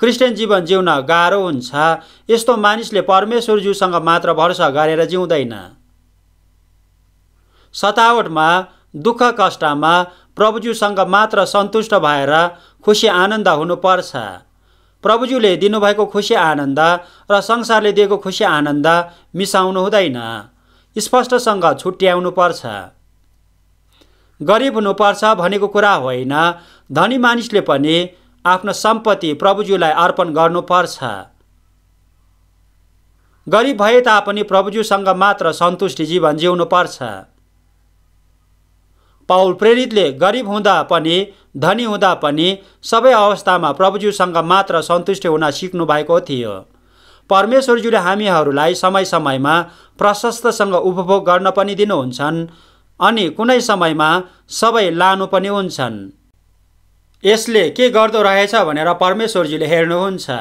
क्रिस्चियन जीवन जिउन गाह्रो हुन्छ यस्तो मानिसले परमेश्वरज्यूसँग मात्र भरोसा गरेर जिउँदैन सतावटमा दुःख कष्टमा प्रभुज्यूसँग मात्र सन्तुष्ट भएर खुसी आनन्द हुनुपर्छ प्रभुज्यूले दिनुभएको खुसी आनन्द र संसारले दिएको खुसी आनन्द मिसाउनु हुँदैन स्पष्टसँग छुट्याउनुपर्छ गरिब हुनुपर्छ भनेको कुरा होइन धनी मानिसले पनि आफ्नो सम्पत्ति प्रभुज्यूलाई अर्पण गर्नुपर्छ गरिब भए तापनि प्रभुज्यूसँग मात्र सन्तुष्टि जीवन जिउनुपर्छ पाउल प्रेरितले गरिब हुँदा पनि धनी हुँदा पनि सबै अवस्थामा प्रभुज्यूसँग मात्र सन्तुष्ट हुन सिक्नु भएको थियो परमेश्वरज्यूले हामीहरूलाई समय समयमा प्रशस्तसँग उपभोग गर्न पनि दिनुहुन्छन् अनि कुनै समयमा सबै लानु पनि हुन्छन् यसले के गर्दो रहेछ भनेर परमेश्वरजीले हेर्नुहुन्छ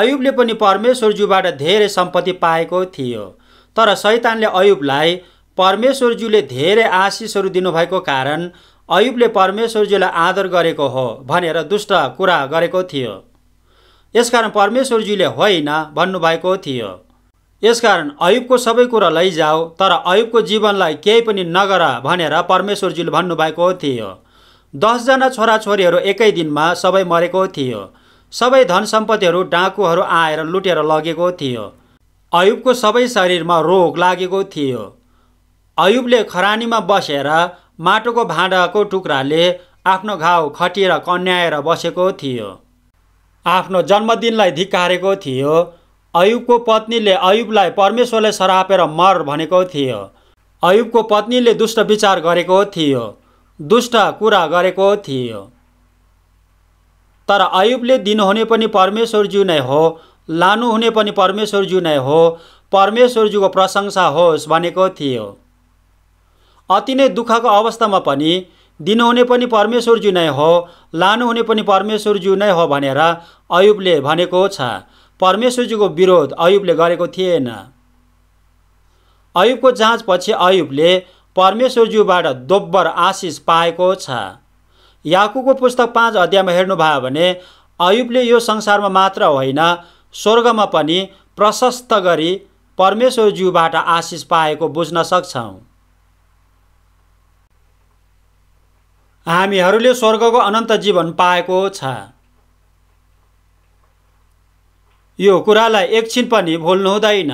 अयुबले पनि परमेश्वरज्यूबाट धेरै सम्पत्ति पाएको थियो तर सैतानले अयुबलाई परमेश्वरज्यूले धेरै आशिषहरू दिनुभएको कारण अयुबले परमेश्वरज्यूलाई आदर गरेको हो भनेर दुष्ट कुरा गरेको थियो यसकारण परमेश्वरज्यूले होइन भन्नुभएको थियो यसकारण अयुबको सबै कुरा लैजाओ तर अयुबको जीवनलाई केही पनि नगर भनेर परमेश्वरजीले भन्नुभएको थियो दसजना छोराछोरीहरू एकै दिनमा सबै मरेको थियो सबै धन सम्पत्तिहरू डाँकुहरू आएर लुटेर लगेको थियो अयुबको सबै शरीरमा रोग लागेको थियो अयुबले खरानीमा बसेर माटोको भाँडाको टुक्राले आफ्नो घाउ खटिएर कन्याएर बसेको थियो आफ्नो जन्मदिनलाई धिकारेको थियो अयुबको पत्नीले अयुबलाई परमेश्वरले सरापेर मर भनेको थियो अयुबको पत्नीले दुष्ट विचार गरेको थियो दुष्ट कुरा गरेको थियो तर अयुबले दिनुहुने पनि परमेश्वरज्यू नै हो लानुहुने पनि परमेश्वरज्यू नै हो परमेश्वरज्यूको प्रशंसा होस् भनेको थियो अति नै दुःखको अवस्थामा पनि दिनुहुने पनि परमेश्वरज्यू नै हो लानुहुने पनि परमेश्वरज्यू नै हो भनेर अयुबले भनेको छ परमेश्वरजीको विरोध अयुबले गरेको थिएन अयुबको जाँचपछि अयुबले परमेश्वरज्यूबाट दोब्बर आशिष पाएको छ याकुको पुस्तक पाँच अध्यायमा हेर्नुभयो भने अयुबले यो संसारमा मात्र होइन स्वर्गमा पनि प्रशस्त गरी परमेश्वरज्यूबाट आशिष पाएको बुझ्न सक्छौँ हामीहरूले स्वर्गको अनन्त जीवन पाएको छ यो कुरालाई एकछिन पनि भुल्नु हुँदैन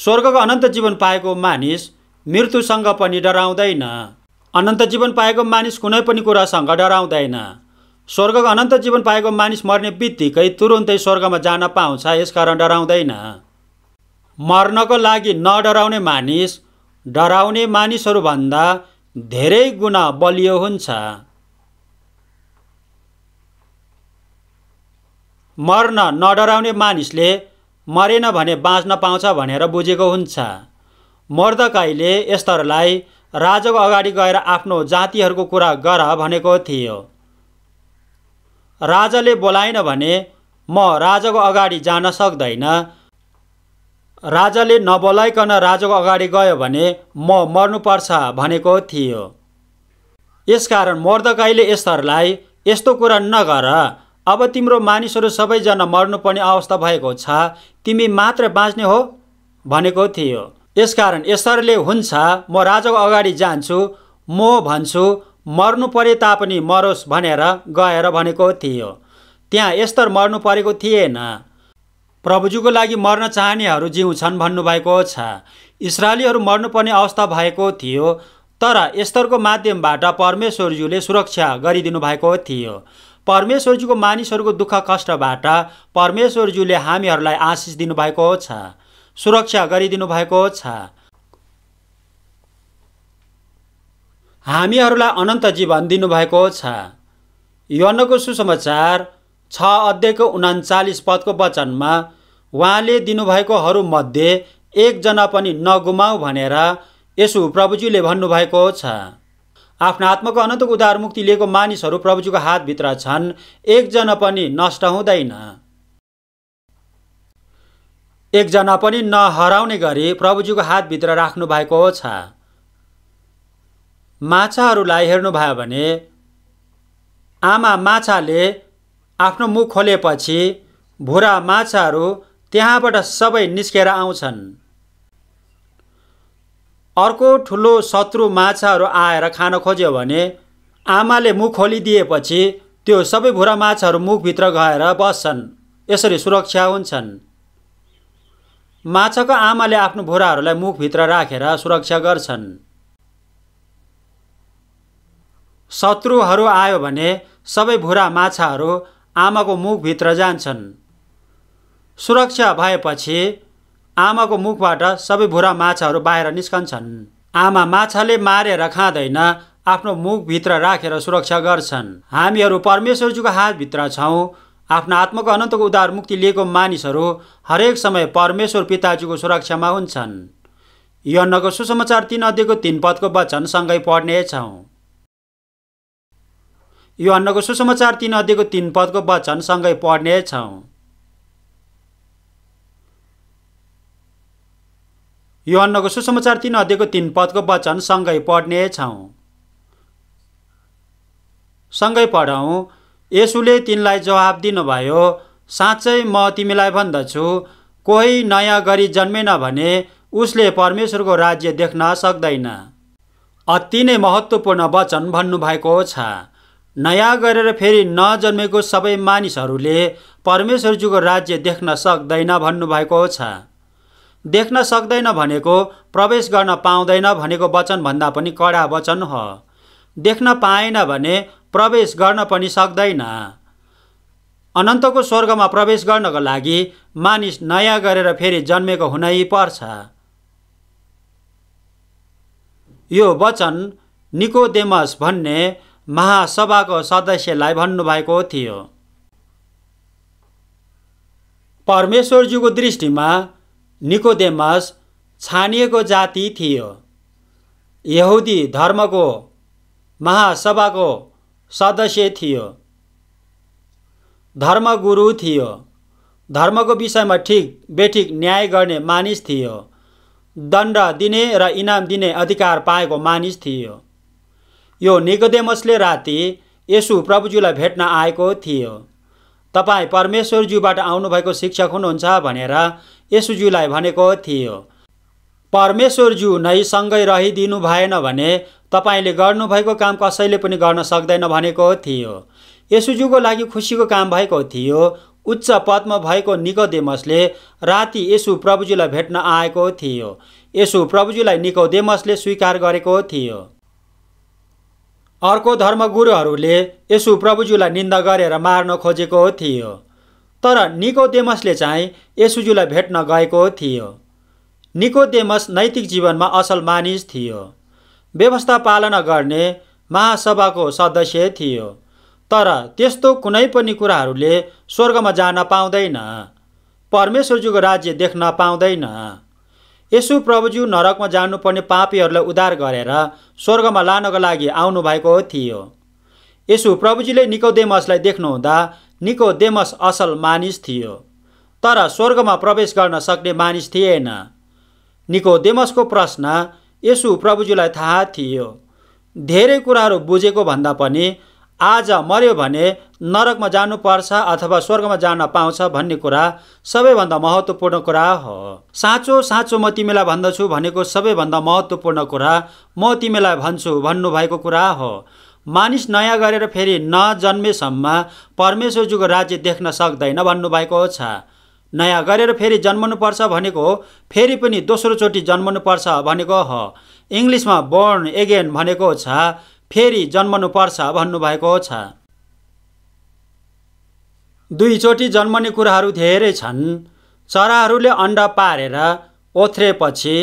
स्वर्गको अनन्त जीवन पाएको मानिस मृत्युसँग पनि डराउँदैन अनन्त जीवन पाएको मानिस कुनै पनि कुरासँग डराउँदैन स्वर्गको अनन्त जीवन पाएको मानिस मर्ने बित्तिकै तुरुन्तै स्वर्गमा जान पाउँछ यसकारण डराउँदैन मर्नको लागि नडराउने मानिस डराउने मानिसहरूभन्दा धेरै गुणा बलियो हुन्छ मर्न नडराउने मानिसले मरेन भने बाँच्न पाउँछ भनेर बुझेको हुन्छ मर्दकाईले यस्तोहरूलाई राजाको अगाडि गएर आफ्नो जातिहरूको कुरा गर भनेको थियो राजाले बोलाएन भने म राजाको अगाडि जान सक्दैन राजाले नबोलाइकन राजाको अगाडि गयो भने म मर्नुपर्छ भनेको थियो यसकारण मर्दकाईले यस्तरलाई यस्तो कुरा नगर अब तिम्रो मानिसहरू सबैजना मर्नुपर्ने अवस्था भएको छ तिमी मात्र बाँच्ने हो भनेको थियो यसकारण यसरीले हुन्छ म राजाको अगाडि जान्छु म भन्छु मर्नु परे तापनि मरोस् भनेर गएर भनेको थियो त्यहाँ यस्तर मर्नु परेको थिएन प्रभुजीको लागि मर्न चाहनेहरू जिउँछन् भन्नुभएको छ इसरायलीहरू मर्नुपर्ने अवस्था भएको थियो तर यस्तरको माध्यमबाट परमेश्वरज्यूले सुरक्षा गरिदिनु भएको थियो परमेश्वरजीको मानिसहरूको दुःख कष्टबाट परमेश्वरज्यूले हामीहरूलाई आशिष दिनुभएको छ सुरक्षा गरिदिनु भएको छ हामीहरूलाई अनन्त जीवन दिनुभएको छ यन्नको सुसमाचार छ अध्ययको उनाचालिस पदको वचनमा उहाँले दिनुभएकोहरूमध्ये एकजना पनि नगुमाऊ भनेर यसो प्रभुजीले भन्नुभएको छ आफ्नो आत्माको अनन्त उदार मुक्ति लिएको मानिसहरू प्रभुजीको हातभित्र छन् एकजना पनि नष्ट हुँदैन एकजना पनि नहराउने गरी प्रभुजीको हातभित्र राख्नु भएको छ माछाहरूलाई हेर्नुभयो भने आमा माछाले आफ्नो मुख खोलेपछि भुरा माछाहरू त्यहाँबाट सबै निस्केर आउँछन् अर्को ठुलो शत्रु माछाहरू आएर खान खोज्यो भने आमाले मुख खोलिदिएपछि त्यो सबै भुरा माछाहरू मुखभित्र गएर बस्छन् यसरी सुरक्षा हुन्छन् माछाको आमाले आफ्नो भुराहरूलाई मुखभित्र राखेर रा सुरक्षा गर्छन् शत्रुहरू आयो भने सबै भुरा माछाहरू आमाको मुखभित्र जान्छन् सुरक्षा भएपछि आमाको मुखबाट सबै भुरा माछाहरू बाहिर निस्कन्छन् आमा माछाले मारेर खाँदैन आफ्नो मुखभित्र राखेर सुरक्षा गर्छन् हामीहरू परमेश्वरजीको हातभित्र छौँ आफ्नो आत्माको अनन्तको उदार मुक्ति लिएको मानिसहरू हरेक समय परमेश्वर पिताजीको सुरक्षामा हुन्छन् यो अन्नको सुसमाचार तिन अध्ययको तिन पदको वचन सँगै पढ्नेछौँ यो अन्नको सुसमाचार तिन अध्ययको तिन पदको वचन सँगै पढ्नेछौँ अन्नको सुसमाचार तिन अध्ययको तिन पदको वचन सँगै पढ्ने छौँ सँगै पढौँ यसुले तिनलाई जवाब दिनुभयो साँच्चै म तिमीलाई भन्दछु कोही नयाँ गरी जन्मेन भने उसले परमेश्वरको राज्य देख्न सक्दैन अति नै महत्त्वपूर्ण वचन भन्नुभएको छ नयाँ गरेर फेरि नजन्मेको सबै मानिसहरूले परमेश्वरज्यूको राज्य देख्न सक्दैन भन्नुभएको छ देख्न सक्दैन भनेको प्रवेश गर्न पाउँदैन भनेको वचनभन्दा पनि कडा वचन हो देख्न पाएन भने प्रवेश गर्न पनि सक्दैन अनन्तको स्वर्गमा प्रवेश गर्नको लागि मानिस नयाँ गरेर फेरि जन्मेको हुनै पर्छ यो वचन निकोदेमस भन्ने महासभाको सदस्यलाई भन्नुभएको थियो परमेश्वरज्यूको दृष्टिमा निकोदेमस छानिएको जाति थियो यहुदी धर्मको महासभाको सदस्य थियो धर्मगुरु थियो धर्मको विषयमा ठिक बेठिक न्याय गर्ने मानिस थियो दण्ड दिने र इनाम दिने अधिकार पाएको मानिस थियो यो निकोदेमसले राति यसु प्रभुजीलाई भेट्न आएको थियो तपाईँ परमेश्वरज्यूबाट आउनुभएको शिक्षक हुनुहुन्छ भनेर यसुज्यूलाई भनेको थियो परमेश्वरज्यू नै सँगै रहिदिनु भएन भने तपाईँले गर्नुभएको काम कसैले पनि गर्न सक्दैन भनेको थियो यसुज्यूको लागि खुसीको काम भएको थियो उच्च पदमा भएको निको देमसले राति यसु प्रभुजीलाई भेट्न आएको थियो यसु प्रभुजीलाई निको देमसले स्वीकार गरेको थियो अर्को धर्मगुरुहरूले यसु प्रभुज्यूलाई निन्दा गरेर मार्न खोजेको थियो तर निको देमसले चाहिँ यसुज्यूलाई भेट्न गएको थियो निको देमस नैतिक जीवनमा असल मानिस थियो व्यवस्था पालना गर्ने महासभाको सदस्य थियो तर त्यस्तो कुनै पनि कुराहरूले स्वर्गमा जान पाउँदैन परमेश्वरज्यूको राज्य देख्न पाउँदैन यसो प्रभुज्यू नरकमा जानुपर्ने पापीहरूलाई उद्धार गरेर स्वर्गमा लानको लागि आउनुभएको थियो यसो प्रभुजीले निकोदेमसलाई देख्नुहुँदा निकोदेमस असल मानिस थियो तर स्वर्गमा प्रवेश गर्न सक्ने मानिस थिएन निकोदेमसको प्रश्न यसो प्रभुजीलाई थाहा थियो धेरै कुराहरू बुझेको भन्दा पनि आज मऱ्यो भने नरकमा जानुपर्छ अथवा स्वर्गमा जान पाउँछ भन्ने कुरा सबैभन्दा महत्त्वपूर्ण कुरा हो साँचो साँचो म तिमीलाई भन्दछु भनेको सबैभन्दा महत्त्वपूर्ण कुरा म तिमीलाई भन्छु भन्नुभएको कुरा हो मानिस नयाँ गरेर फेरि नजन्मेसम्म परमेश्वरजुको राज्य देख्न सक्दैन भन्नुभएको छ नयाँ गरेर फेरि जन्मनुपर्छ भनेको फेरि पनि दोस्रोचोटि जन्मनुपर्छ भनेको हो इङ्ग्लिसमा बोर्न एगेन भनेको छ फेरि जन्मनुपर्छ भन्नुभएको छ दुईचोटि जन्मने कुराहरू धेरै छन् चराहरूले अन्डा पारेर ओथ्रेपछि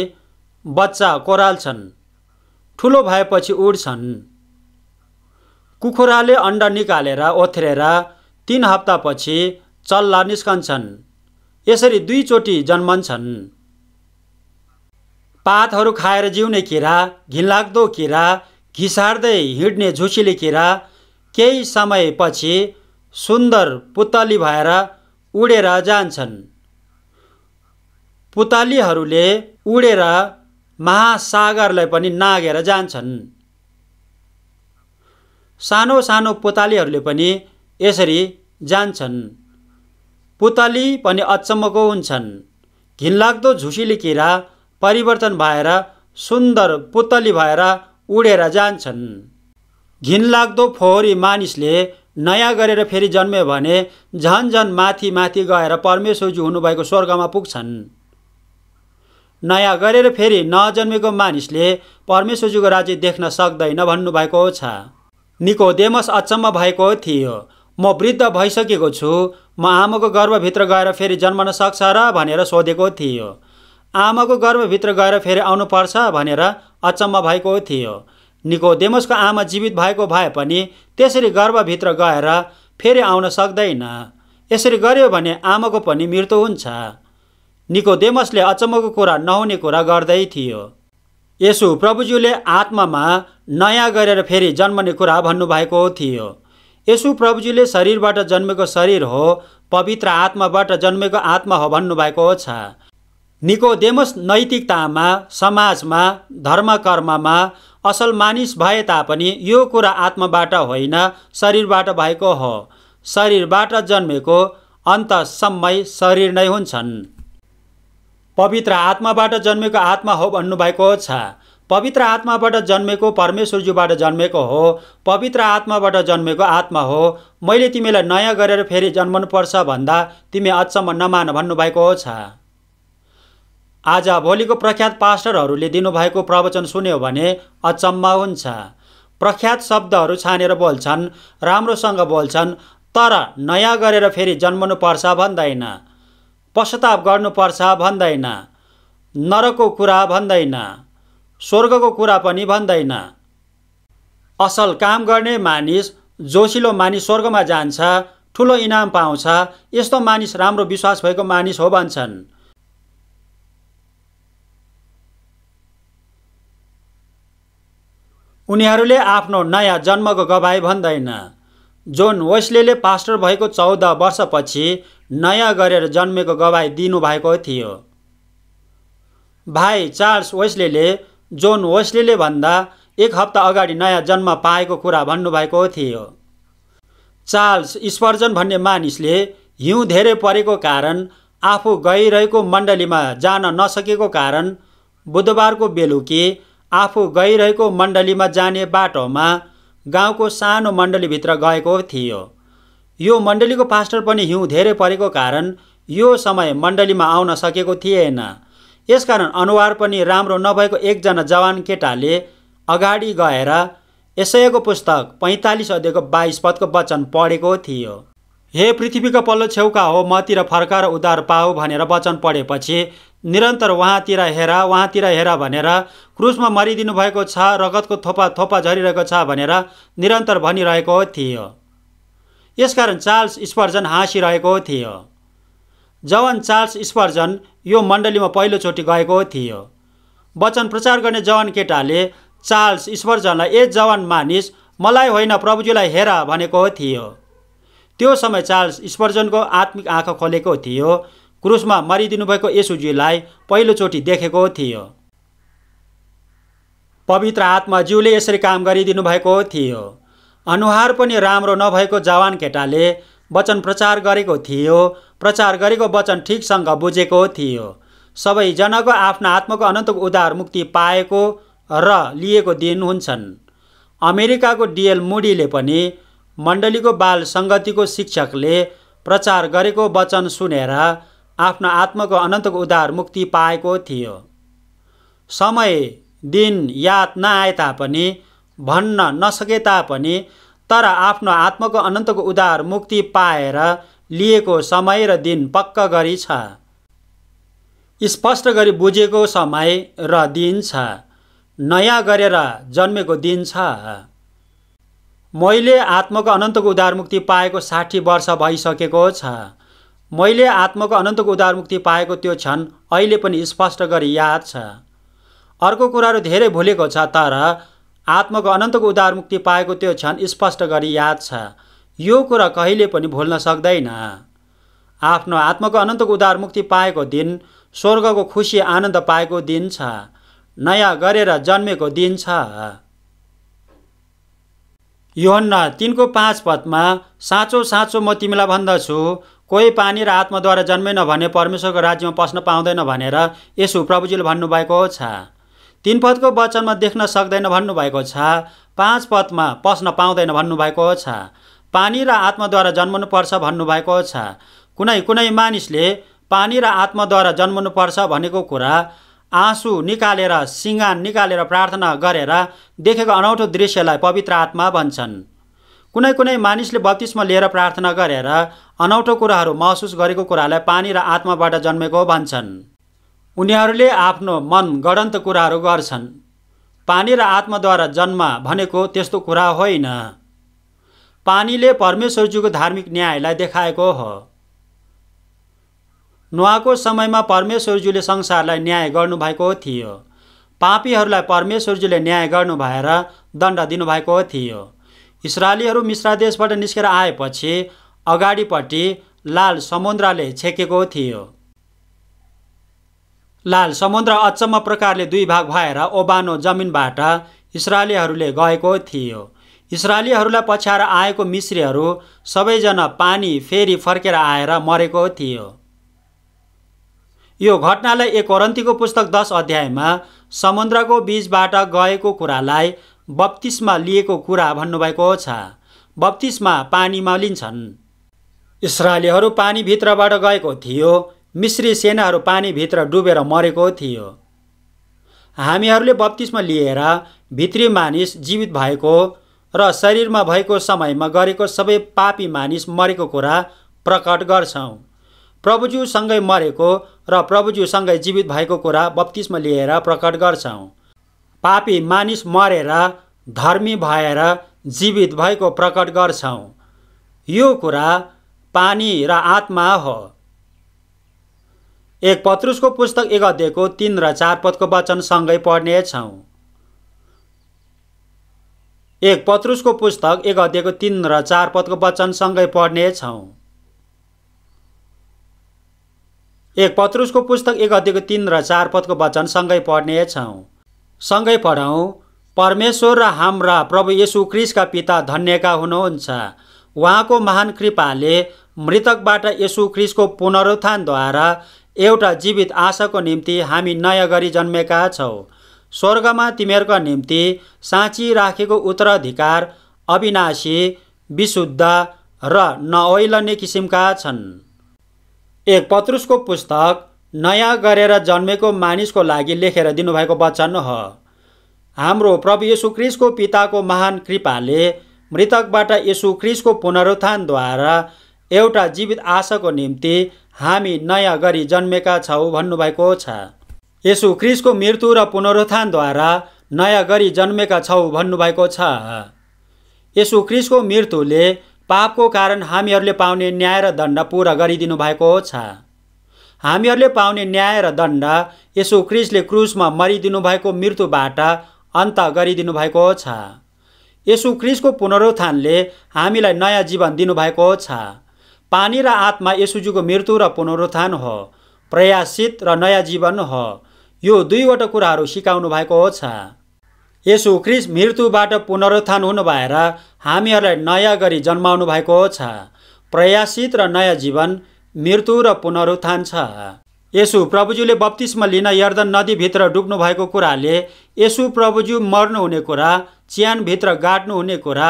बच्चा कोराल्छन् ठुलो भएपछि उड्छन् कुखुराले अन्डा निकालेर ओथ्रेर तिन हप्तापछि चल्ला निस्कन्छन् यसरी दुईचोटि जन्मन्छन् पातहरू खाएर जिउने किरा घिनलाग्दो किरा घिसार्दै हिँड्ने झुसीले किरा केही समयपछि सुन्दर पुतली भएर उडेर जान्छन् पुतलीहरूले उडेर महासागरलाई पनि नागेर जान्छन् सानो सानो पुतलीहरूले पनि यसरी जान्छन् पुतली पनि अचम्मको हुन्छन् घिनलाग्दो झुसीले किरा परिवर्तन भएर सुन्दर पुतली भएर उडेर जान्छन् घिनलाग्दो फोहोरी मानिसले नयाँ गरेर फेरि जन्मे भने झन् झन् माथि माथि गएर परमेश्वरजी हुनुभएको स्वर्गमा पुग्छन् नयाँ गरेर फेरि नजन्मेको मानिसले परमेश्वरजीको राज्य देख्न सक्दैन भन्नुभएको छ निको देमस अचम्म भएको थियो म वृद्ध भइसकेको छु म आमाको गर्भभित्र गएर फेरि जन्मन सक्छ र भनेर सोधेको थियो आमाको गर्भभित्र गएर फेरि आउनुपर्छ भनेर अचम्म भएको थियो निकोदेमसको आमा जीवित भएको भए पनि त्यसरी गर्भभित्र गएर फेरि आउन सक्दैन यसरी गर्यो भने आमाको पनि मृत्यु हुन्छ निकोदेमसले अचम्मको कुरा नहुने कुरा गर्दै थियो यसु प्रभुज्यूले आत्मामा नयाँ गरेर फेरि जन्मने कुरा भन्नुभएको थियो यसु प्रभुज्यूले शरीरबाट जन्मेको शरीर हो पवित्र आत्माबाट जन्मेको आत्मा हो भन्नुभएको छ निकोदेमस नैतिकतामा समाजमा धर्म कर्ममा असल मानिस भए तापनि यो कुरा आत्माबाट होइन शरीरबाट भएको हो शरीरबाट जन्मेको अन्तसम्मै शरीर नै हुन्छन् पवित्र आत्माबाट जन्मेको आत्मा हो भन्नुभएको छ पवित्र आत्माबाट जन्मेको परमेश्वरज्यूबाट जन्मेको हो पवित्र आत्माबाट जन्मेको आत्मा हो मैले तिमीलाई नयाँ गरेर फेरि जन्मनुपर्छ भन्दा तिमी अचम्म नमान भन्नुभएको छ आज भोलिको प्रख्यात पास्टरहरूले दिनुभएको प्रवचन सुन्यो भने अचम्म हुन्छ प्रख्यात शब्दहरू छानेर बोल्छन् राम्रोसँग बोल्छन् तर नयाँ गरेर फेरि जन्मनुपर्छ भन्दैन पश्चाताप गर्नुपर्छ भन्दैन नरकको कुरा भन्दैन स्वर्गको कुरा पनि भन्दैन असल काम गर्ने मानिस जोसिलो मानिस स्वर्गमा जान्छ ठुलो इनाम पाउँछ यस्तो मानिस राम्रो विश्वास भएको मानिस हो भन्छन् उनीहरूले आफ्नो नयाँ जन्मको गवाई भन्दैन जोन वेस्ले पास्टर भएको चौध वर्षपछि नयाँ गरेर जन्मेको गवाई दिनुभएको थियो भाइ चार्ल्स वेस्ले जोन वेस्ले भन्दा एक हप्ता अगाडि नयाँ जन्म पाएको कुरा भन्नुभएको थियो चार्ल्स स्पर्जन भन्ने मानिसले हिउँ धेरै परेको कारण आफू गइरहेको मण्डलीमा जान नसकेको कारण बुधबारको बेलुकी आफू गइरहेको मण्डलीमा जाने बाटोमा गाउँको सानो मण्डलीभित्र गएको थियो यो मण्डलीको पास्टर पनि हिउँ धेरै परेको कारण यो समय मण्डलीमा आउन सकेको थिएन यसकारण अनुहार पनि राम्रो नभएको एकजना जवान केटाले अगाडि गएर यसैको पुस्तक पैँतालिस अध्ययको बाइस पदको वचन पढेको थियो हे पृथ्वीको पल्लो छेउका हो मतिर र उधार पाऊ भनेर वचन पढेपछि निरन्तर उहाँतिर हेर उहाँतिर हेर भनेर क्रुसमा मरिदिनु भएको छ रगतको थोपा थोपा झरिरहेको छ भनेर निरन्तर भनिरहेको थियो यसकारण चार्ल्स स्पर्जन हाँसिरहेको थियो जवान चार्ल्स स्पर्जन यो मण्डलीमा पहिलोचोटि गएको थियो वचन प्रचार गर्ने जवान केटाले चार्ल्स स्पर्जनलाई ए जवान मानिस मलाई होइन प्रभुजीलाई हेर भनेको थियो त्यो समय चार्ल्स स्पर्जनको आत्मिक आँखा खोलेको थियो क्रुसमा मरिदिनु भएको यसुज्यूलाई पहिलोचोटि देखेको थियो पवित्र आत्मा आत्माज्यूले यसरी काम गरिदिनु भएको थियो अनुहार पनि राम्रो नभएको जवान केटाले वचन प्रचार गरेको थियो प्रचार गरेको वचन ठिकसँग बुझेको थियो सबैजनाको आफ्नो आत्माको अनन्त उदार मुक्ति पाएको र लिएको दिन हुन्छन् अमेरिकाको डिएल मुडीले पनि मण्डलीको बाल सङ्गतिको शिक्षकले प्रचार गरेको वचन सुनेर आफ्नो आत्माको अनन्तको उद्धार मुक्ति पाएको थियो समय दिन याद नआए तापनि भन्न नसके तापनि तर आफ्नो आत्माको अनन्तको उद्धार मुक्ति पाएर लिएको समय र दिन पक्क गरी छ स्पष्ट गरी बुझेको समय र दिन छ नयाँ गरेर जन्मेको दिन छ मैले आत्माको अनन्तको उद्धार मुक्ति पाएको साठी वर्ष भइसकेको छ मैले आत्माको अनन्तको उदार मुक्ति पाएको त्यो क्षण अहिले पनि स्पष्ट गरी याद छ अर्को कुराहरू धेरै भुलेको छ तर आत्माको अनन्तको उदार मुक्ति पाएको त्यो क्षण स्पष्ट गरी याद छ यो कुरा कहिले पनि भुल्न सक्दैन आफ्नो आत्माको अनन्तको उदार मुक्ति पाएको दिन स्वर्गको खुसी आनन्द पाएको दिन छ नयाँ गरेर जन्मेको दिन छ योहन्ना तिनको पाँच पदमा साँचो साँचो म तिमीलाई भन्दछु कोही पानी र आत्माद्वारा जन्मेन भने परमेश्वरको राज्यमा पस्न पाउँदैन भनेर यसो प्रभुजीले भन्नुभएको छ तिन पदको वचनमा देख्न सक्दैन भन्नुभएको छ पाँच पदमा पस्न पाउँदैन भन्नुभएको छ पानी र आत्माद्वारा जन्मनुपर्छ भन्नुभएको छ कुनै कुनै मानिसले पानी र आत्माद्वारा जन्मनुपर्छ भनेको कुरा आँसु निकालेर सिँगान निकालेर प्रार्थना गरेर देखेको अनौठो दृश्यलाई पवित्र आत्मा भन्छन् कुनै कुनै मानिसले बत्तिसमा लिएर प्रार्थना गरेर अनौठो कुराहरू महसुस गरेको कुरालाई पानी र आत्माबाट जन्मेको भन्छन् उनीहरूले आफ्नो मन गणन्त कुराहरू गर्छन् पानी र आत्माद्वारा जन्म भनेको त्यस्तो कुरा होइन पानीले परमेश्वरजीको धार्मिक न्यायलाई देखाएको हो नुहाको समयमा परमेश्वरजीले संसारलाई न्याय गर्नुभएको थियो पापीहरूलाई परमेश्वरजीले न्याय गर्नु भएर दण्ड दिनुभएको थियो इसरायलीहरू मिश्रादेशबाट निस्केर आएपछि अगाडिपट्टि लाल समुद्रले छेकेको थियो लाल समुद्र अचम्म प्रकारले दुई भाग भएर ओबानो जमिनबाट इसरायलीहरूले गएको थियो इसरायलीहरूलाई पछ्याएर आएको मिश्रीहरू सबैजना पानी फेरि फर्केर आएर मरेको थियो यो घटनालाई एक करन्तीको पुस्तक दस अध्यायमा समुद्रको बिचबाट गएको कुरालाई बत्तिसमा लिएको कुरा भन्नुभएको छ बत्तिसमा पानीमा लिन्छन् इसरायलीहरू पानीभित्रबाट गएको थियो मिश्री सेनाहरू पानीभित्र डुबेर मरेको थियो हामीहरूले बत्तिसमा लिएर भित्री मानिस जीवित भएको र शरीरमा भएको समयमा गरेको सबै पापी मानिस मरेको कुरा प्रकट गर्छौँ प्रभुज्यूसँगै मरेको र प्रभुज्यूसँगै जीवित भएको कुरा बत्तिसमा लिएर प्रकट गर्छौँ पापी मानिस मरेर धर्मी भएर जीवित भएको प्रकट गर्छौँ यो कुरा पानी र आत्मा हो एक पत्रुसको पुस्तक एक अध्ययको तिन र चार पदको वचनसँगै पढ्नेछौँ एक पत्रुसको पुस्तक एक अध्ययको तिन र चार पदको वचन वचनसँगै पढ्नेछौँ एक पत्रुसको पुस्तक एक अध्ययको तिन र चार पदको वचनसँगै पढ्नेछौँ सँगै पढौँ परमेश्वर र हाम्रा प्रभु यशु क्रिसका पिता धन्यका हुनुहुन्छ उहाँको महान कृपाले मृतकबाट यशु क्रिसको पुनरुत्थानद्वारा एउटा जीवित आशाको निम्ति हामी नयाँ गरी जन्मेका छौँ स्वर्गमा तिमीहरूका निम्ति साँची राखेको उत्तराधिकार अविनाशी विशुद्ध र नओइलने किसिमका छन् एक पत्रुसको पुस्तक नयाँ गरेर जन्मेको मानिसको लागि लेखेर दिनुभएको वचन हो हाम्रो प्रभु यशु क्रिसको पिताको महान कृपाले मृतकबाट यशु क्रिसको पुनरुत्थानद्वारा एउटा जीवित आशाको निम्ति हामी नयाँ गरी जन्मेका छौँ भन्नुभएको छ यशु क्रिसको मृत्यु र पुनरुत्थानद्वारा नयाँ गरी जन्मेका छौँ भन्नुभएको छ यसु क्रिसको मृत्युले पापको कारण हामीहरूले पाउने न्याय र दण्ड पुरा गरिदिनु भएको छ हामीहरूले पाउने न्याय र दण्ड यसो क्रिसले क्रुसमा मरिदिनु भएको मृत्युबाट अन्त गरिदिनु भएको छ यसु क्रिसको पुनरुत्थानले हामीलाई नयाँ जीवन दिनुभएको छ पानी र आत्मा यसुजीको मृत्यु र पुनरुत्थान हो प्रयासित र नयाँ जीवन हो यो दुईवटा कुराहरू सिकाउनु भएको छ यसु क्रिस मृत्युबाट पुनरुत्थान हुनु भएर हामीहरूलाई नयाँ गरी जन्माउनु भएको छ प्रयासित र नयाँ जीवन मृत्यु र पुनरुत्थान छ यसु प्रभुज्यूले बत्तिसमा लिन यर्दन नदीभित्र डुब्नु भएको कुराले यसु प्रभुज्यू मर्नुहुने कुरा च्यानभित्र गाड्नुहुने कुरा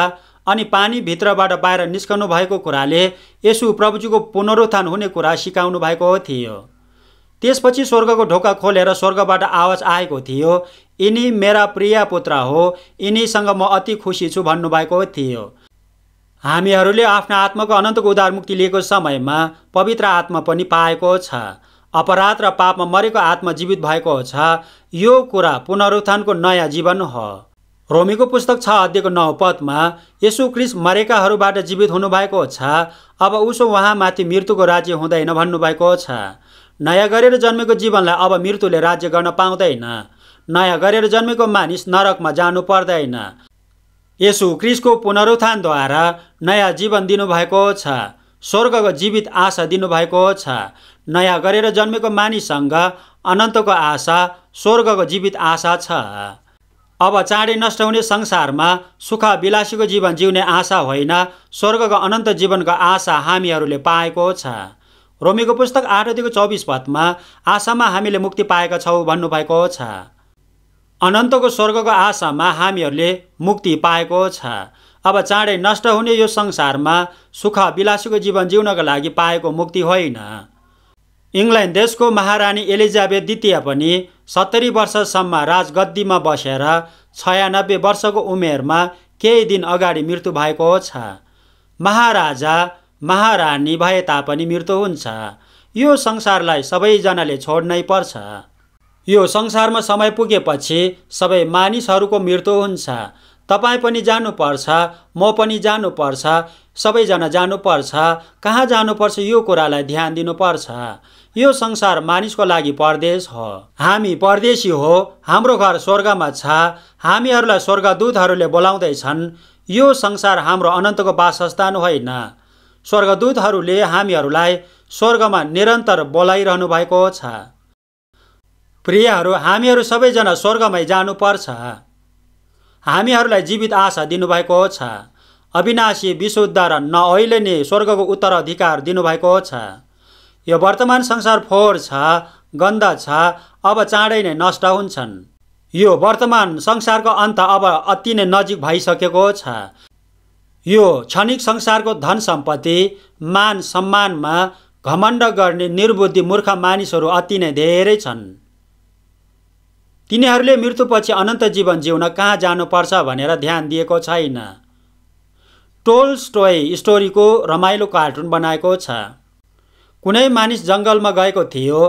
अनि पानीभित्रबाट बाहिर निस्कनु भएको कुराले यसु प्रभुजीको पुनरुत्थान हुने कुरा सिकाउनु भएको थियो त्यसपछि स्वर्गको ढोका खोलेर स्वर्गबाट आवाज आएको थियो यिनी मेरा प्रिय पुत्र हो यिनीसँग म अति खुसी छु भन्नुभएको थियो हामीहरूले आफ्नो आत्माको अनन्तको मुक्ति लिएको समयमा पवित्र आत्मा पनि पाएको छ अपराध र पापमा मरेको आत्मा जीवित भएको छ यो कुरा पुनरुत्थानको नयाँ जीवन हो रोमीको पुस्तक छ अध्ययको नौ पदमा यसु क्रिस मरेकाहरूबाट जीवित हुनुभएको छ अब उसो उहाँमाथि मृत्युको राज्य हुँदैन भन्नुभएको छ नयाँ गरेर जन्मेको जीवनलाई अब मृत्युले राज्य गर्न पाउँदैन नयाँ गरेर जन्मेको मानिस नरकमा जानु पर्दैन यसु क्रिसको पुनरुत्थानद्वारा नयाँ जीवन दिनुभएको छ स्वर्गको जीवित आशा दिनुभएको छ नयाँ गरेर जन्मेको मानिससँग अनन्तको आशा स्वर्गको जीवित आशा छ अब चाँडै नष्ट हुने संसारमा सुख विलासीको जीवन जिउने आशा होइन स्वर्गको अनन्त जीवनको आशा हामीहरूले पाएको छ रोमीको पुस्तक आठदेखि चौबिस पदमा आशामा हामीले मुक्ति पाएका छौँ भन्नुभएको छ अनन्तको स्वर्गको आशामा हामीहरूले मुक्ति पाएको छ अब चाँडै नष्ट हुने यो संसारमा सुख विलासीको जीवन जिउनका लागि पाएको मुक्ति होइन इङ्ल्यान्ड देशको महारानी एलिजाबेथ द्वितीय पनि सत्तरी वर्षसम्म राजगद्दीमा बसेर छयानब्बे वर्षको उमेरमा केही दिन अगाडि मृत्यु भएको छ महाराजा महारानी भए तापनि मृत्यु हुन्छ यो संसारलाई सबैजनाले छोड्नै पर्छ यो संसारमा समय पुगेपछि सबै मानिसहरूको मृत्यु हुन्छ तपाईँ पनि जानुपर्छ म पनि जानुपर्छ सबैजना जानुपर्छ कहाँ जानुपर्छ यो कुरालाई ध्यान दिनुपर्छ यो संसार मानिसको लागि परदेश हो हामी परदेशी हो हाम्रो घर स्वर्गमा छ हामीहरूलाई स्वर्गदूतहरूले बोलाउँदैछन् यो संसार हाम्रो अनन्तको वासस्थान होइन स्वर्गदूतहरूले हामीहरूलाई स्वर्गमा निरन्तर बोलाइरहनु भएको छ प्रियहरू हामीहरू सबैजना स्वर्गमै जानुपर्छ हामीहरूलाई जीवित आशा दिनुभएको छ अविनाशी विशुद्ध र अहिले नै स्वर्गको उत्तराधिकार दिनुभएको छ यो वर्तमान संसार फोहोर छ गन्ध छ अब चाँडै नै नष्ट हुन्छन् यो वर्तमान संसारको अन्त अब अति नै नजिक भइसकेको छ यो क्षणिक संसारको धन सम्पत्ति मान सम्मानमा घमण्ड गर्ने निर्बुद्धि मूर्ख मानिसहरू अति नै धेरै छन् तिनीहरूले मृत्युपछि अनन्त जीवन जिउन कहाँ जानुपर्छ भनेर ध्यान दिएको छैन टोल स्टोय स्टोरीको रमाइलो कार्टुन बनाएको छ कुनै मानिस जङ्गलमा गएको थियो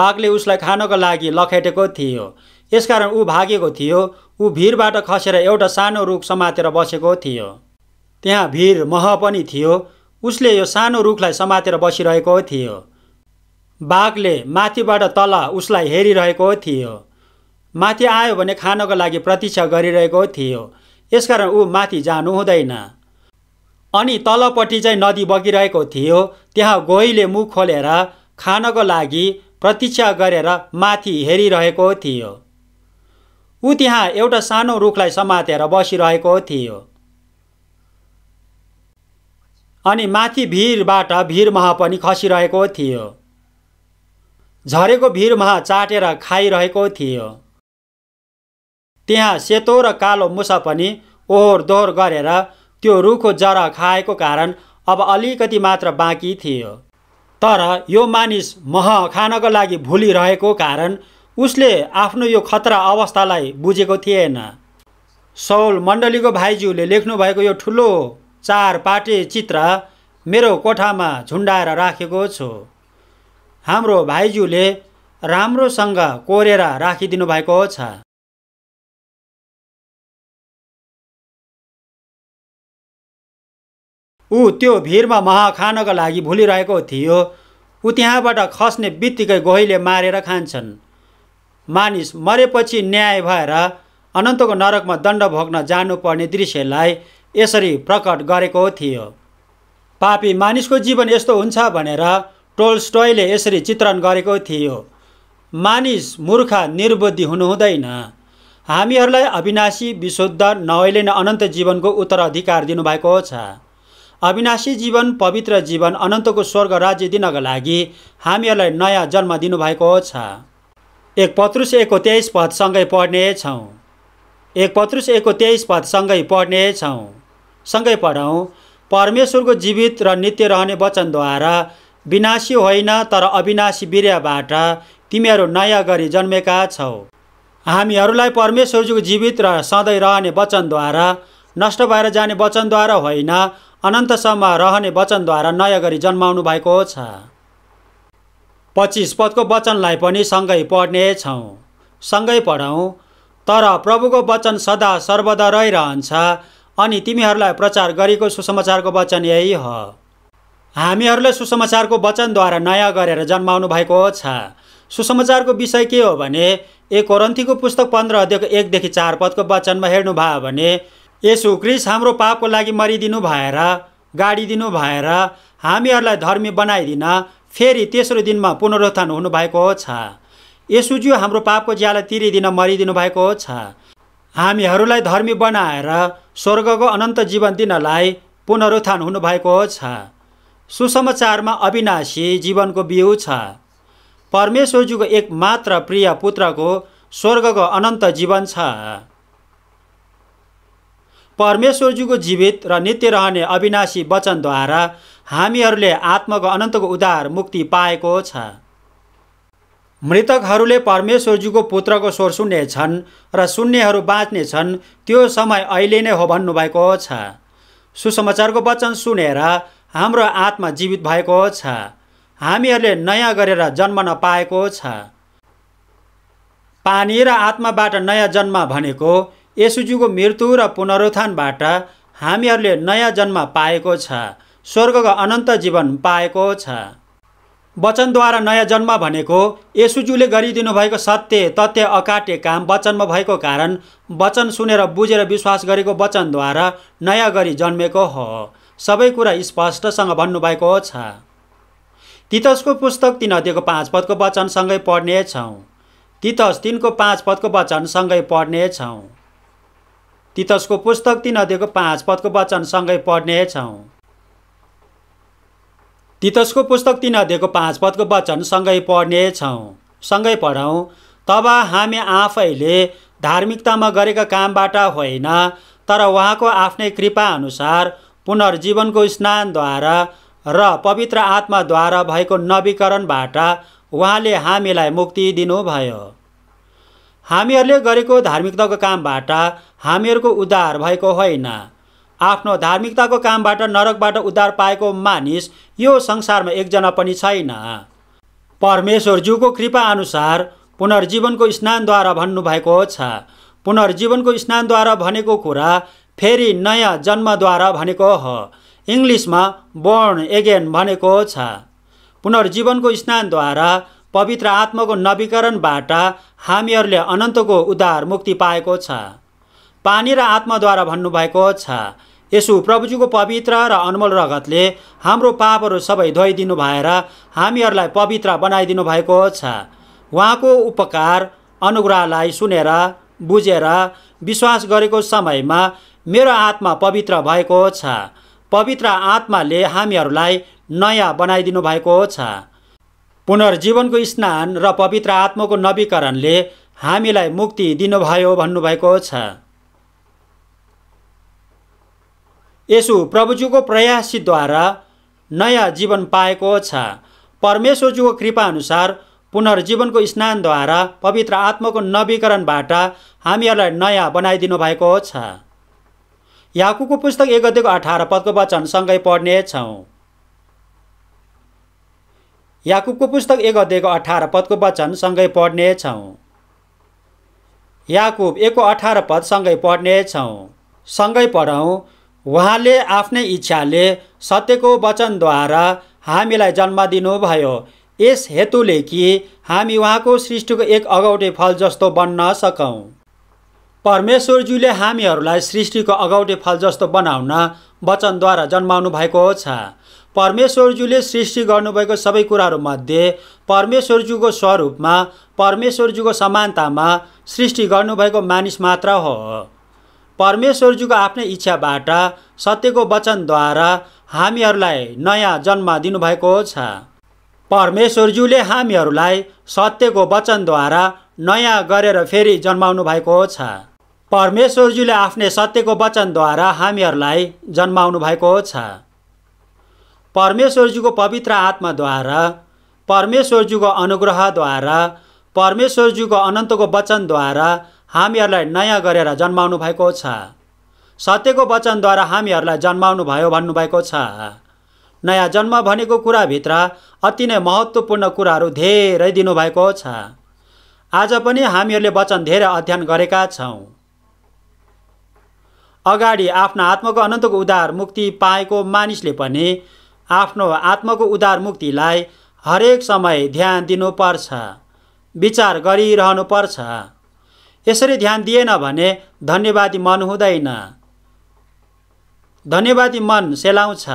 बाघले उसलाई खानको लागि लखेटेको थियो यसकारण ऊ भागेको थियो ऊ भिरबाट खसेर एउटा सानो रुख समातेर बसेको थियो त्यहाँ भिर मह पनि थियो उसले यो सानो रुखलाई समातेर बसिरहेको थियो बाघले माथिबाट तल उसलाई हेरिरहेको थियो माथि आयो भने खानको लागि प्रतीक्षा गरिरहेको थियो यसकारण ऊ माथि जानु हुँदैन अनि तलपट्टि चाहिँ नदी बगिरहेको थियो त्यहाँ गोहीले मुख खोलेर खानको लागि प्रतीक्षा गरेर माथि हेरिरहेको थियो ऊ त्यहाँ एउटा सानो रुखलाई समातेर बसिरहेको थियो अनि माथि भिरबाट मह पनि खसिरहेको थियो झरेको मह चाटेर खाइरहेको थियो त्यहाँ सेतो र कालो मुसा पनि ओहोर दोहोर गरेर त्यो रुखको जरा खाएको कारण अब अलिकति मात्र बाँकी थियो तर यो मानिस मह खानको लागि भुलिरहेको कारण उसले आफ्नो यो खतरा अवस्थालाई बुझेको थिएन सौल मण्डलीको भाइज्यूले लेख्नुभएको यो ठुलो चार पाटे चित्र मेरो कोठामा झुन्डाएर राखेको छु हाम्रो भाइज्यूले राम्रोसँग कोरेर राखिदिनु भएको छ ऊ त्यो भिरमा मह खानको लागि भुलिरहेको थियो ऊ त्यहाँबाट खस्ने बित्तिकै गोहीले मारेर खान्छन् मानिस मरेपछि न्याय भएर अनन्तको नरकमा दण्ड भोग्न जानुपर्ने दृश्यलाई यसरी प्रकट गरेको थियो पापी मानिसको जीवन यस्तो हुन्छ भनेर टोल स्टोयले यसरी चित्रण गरेको थियो मानिस मूर्खा निर्बुद्धि हुनुहुँदैन हामीहरूलाई अविनाशी विशुद्ध नवैले नै अनन्त जीवनको उत्तराधिकार दिनुभएको छ अविनाशी जीवन पवित्र जीवन अनन्तको स्वर्ग राज्य दिनका लागि हामीहरूलाई नयाँ जन्म दिनुभएको छ एक पत्रुस एकको तेइस पदसँगै पढ्नेछौँ एक पत्रुस एकको तेइस पदसँगै पढ्नेछौँ सँगै पढौँ परमेश्वरको जीवित र नित्य रहने वचनद्वारा विनाशी होइन तर अविनाशी वीर्यबाट तिमीहरू नयाँ गरी जन्मेका छौ हामीहरूलाई परमेश्वरजीको जीवित र सधैँ रहने वचनद्वारा नष्ट भएर जाने वचनद्वारा होइन अनन्तसम्म रहने वचनद्वारा नयाँ गरी जन्माउनु भएको छ पच्चिस पदको वचनलाई पनि सँगै पढ्नेछौँ सँगै पढौँ तर प्रभुको वचन सदा सर्वदा रहिरहन्छ अनि तिमीहरूलाई प्रचार गरेको सुसमाचारको वचन यही हो हामीहरूले सुसमाचारको वचनद्वारा नयाँ गरेर जन्माउनु भएको छ सुसमाचारको विषय के हो भने एक ओरन्थीको पुस्तक पन्ध्र अध्ययको एकदेखि चार पदको वचनमा हेर्नुभयो भने यसो क्रिस हाम्रो पापको लागि मरिदिनु भएर गाडिदिनु भएर हामीहरूलाई धर्मी बनाइदिन फेरि तेस्रो दिनमा पुनरुत्थान हुनुभएको छ यसुज्यू हाम्रो पापको ज्याला तिरिदिन मरिदिनु भएको छ हामीहरूलाई धर्मी बनाएर स्वर्गको अनन्त जीवन दिनलाई पुनरुत्थान हुनुभएको छ सुसमाचारमा अविनाशी जीवनको बिउ छ परमेश्वरज्यूको एक मात्र प्रिय पुत्रको स्वर्गको अनन्त जीवन छ परमेश्वरजीको जीवित र नित्य रहने अविनाशी वचनद्वारा हामीहरूले आत्माको अनन्तको उदार मुक्ति पाएको छ मृतकहरूले परमेश्वरजीको पुत्रको स्वर सुन्ने छन् र सुन्नेहरू बाँच्ने छन् त्यो समय अहिले नै हो भन्नुभएको छ सुसमाचारको वचन सुनेर हाम्रो आत्मा जीवित भएको छ हामीहरूले नयाँ गरेर जन्म नपाएको छ पानी र आत्माबाट नयाँ जन्म भनेको यसुजीको मृत्यु र पुनरुत्थानबाट हामीहरूले नयाँ जन्म पाएको छ स्वर्गको अनन्त जीवन पाएको छ वचनद्वारा नयाँ जन्म भनेको यसुज्यूले गरिदिनु भएको सत्य तथ्य अकाट्य काम वचनमा भएको कारण वचन सुनेर बुझेर विश्वास गरेको वचनद्वारा नयाँ गरी जन्मेको हो सबै कुरा स्पष्टसँग भन्नुभएको छ तितसको पुस्तक तिन अध्ययको पाँच पदको वचनसँगै पढ्नेछौँ तितस तिनको पाँच पदको वचनसँगै पढ्नेछौँ तितसको पुस्तक तिन अध्ययको पाँच पदको वचनसँगै पढ्नेछौँ तितसको पुस्तक तिन अध्ययको पाँच पदको वचनसँगै पढ्नेछौँ सँगै पढौँ तब हामी आफैले धार्मिकतामा गरेका कामबाट होइन तर उहाँको आफ्नै कृपाअनुसार पुनर्जीवनको स्नानद्वारा र पवित्र आत्माद्वारा भएको नवीकरणबाट उहाँले हामीलाई मुक्ति दिनुभयो हामीहरूले गरेको धार्मिकताको कामबाट हामीहरूको उद्धार भएको होइन आफ्नो धार्मिकताको कामबाट नरकबाट उद्धार पाएको मानिस यो संसारमा एकजना पनि छैन परमेश्वरज्यूको कृपा अनुसार पुनर्जीवनको स्नानद्वारा भन्नुभएको छ पुनर्जीवनको स्नानद्वारा भनेको कुरा फेरि नयाँ जन्मद्वारा भनेको हो इङ्ग्लिसमा बोर्न एगेन भनेको छ पुनर्जीवनको स्नानद्वारा पवित्र आत्माको नवीकरणबाट हामीहरूले अनन्तको उद्धार मुक्ति पाएको छ पानी र आत्माद्वारा भन्नुभएको छ यसो प्रभुजीको पवित्र र अनमोल रगतले हाम्रो पापहरू सबै धोइदिनु भएर हामीहरूलाई पवित्र बनाइदिनु भएको छ उहाँको उपकार अनुग्रहलाई सुनेर बुझेर विश्वास गरेको समयमा मेरो आत्मा पवित्र भएको छ पवित्र आत्माले हामीहरूलाई नयाँ बनाइदिनु भएको छ पुनर्जीवनको स्नान र पवित्र आत्माको नवीकरणले हामीलाई मुक्ति दिनुभयो भन्नुभएको छ यसु प्रभुजीको प्रयासद्वारा नयाँ जीवन पाएको छ परमेश्वरज्यूको कृपाअनुसार पुनर्जीवनको स्नानद्वारा पवित्र आत्माको नवीकरणबाट हामीहरूलाई नयाँ बनाइदिनु भएको छ याकुको पुस्तक एक गतिको अठार पदको वचनसँगै पढ्नेछौँ याकुबको पुस्तक एक अध्ययको अठार पदको वचन सँगै पढ्नेछौँ याकुब एकको अठार पद सँगै पढ्नेछौँ सँगै पढौँ उहाँले आफ्नै इच्छाले सत्यको वचनद्वारा हामीलाई जन्म दिनुभयो यस हेतुले कि हामी उहाँको सृष्टिको एक अगौटे फल जस्तो बन्न सकौँ परमेश्वरज्यूले हामीहरूलाई सृष्टिको अगौटे फल जस्तो बनाउन वचनद्वारा जन्माउनु भएको छ परमेश्वरज्यूले सृष्टि गर्नुभएको सबै कुराहरूमध्ये परमेश्वरज्यूको स्वरूपमा परमेश्वरज्यूको समानतामा सृष्टि गर्नुभएको मानिस मात्र हो परमेश्वरज्यूको आफ्नै इच्छाबाट सत्यको वचनद्वारा हामीहरूलाई नयाँ जन्म दिनुभएको छ परमेश्वरज्यूले हामीहरूलाई सत्यको वचनद्वारा नयाँ गरेर फेरि जन्माउनु भएको छ परमेश्वरज्यूले आफ्नै सत्यको वचनद्वारा हामीहरूलाई जन्माउनु भएको छ परमेश्वरजीको पवित्र आत्माद्वारा परमेश्वरजीको अनुग्रहद्वारा परमेश्वरजीको अनन्तको वचनद्वारा हामीहरूलाई नयाँ गरेर जन्माउनु भएको छ सत्यको वचनद्वारा हामीहरूलाई जन्माउनु भयो भन्नुभएको छ नयाँ जन्म भनेको कुराभित्र अति नै महत्त्वपूर्ण कुराहरू धेरै दिनुभएको छ आज पनि हामीहरूले वचन धेरै अध्ययन गरेका छौँ अगाडि आफ्ना आत्माको अनन्तको उद्धार मुक्ति पाएको मानिसले पनि आफ्नो आत्माको मुक्तिलाई हरेक समय ध्यान दिनुपर्छ विचार गरिरहनुपर्छ यसरी ध्यान दिएन भने धन्यवादी मन हुँदैन धन्यवादी मन सेलाउँछ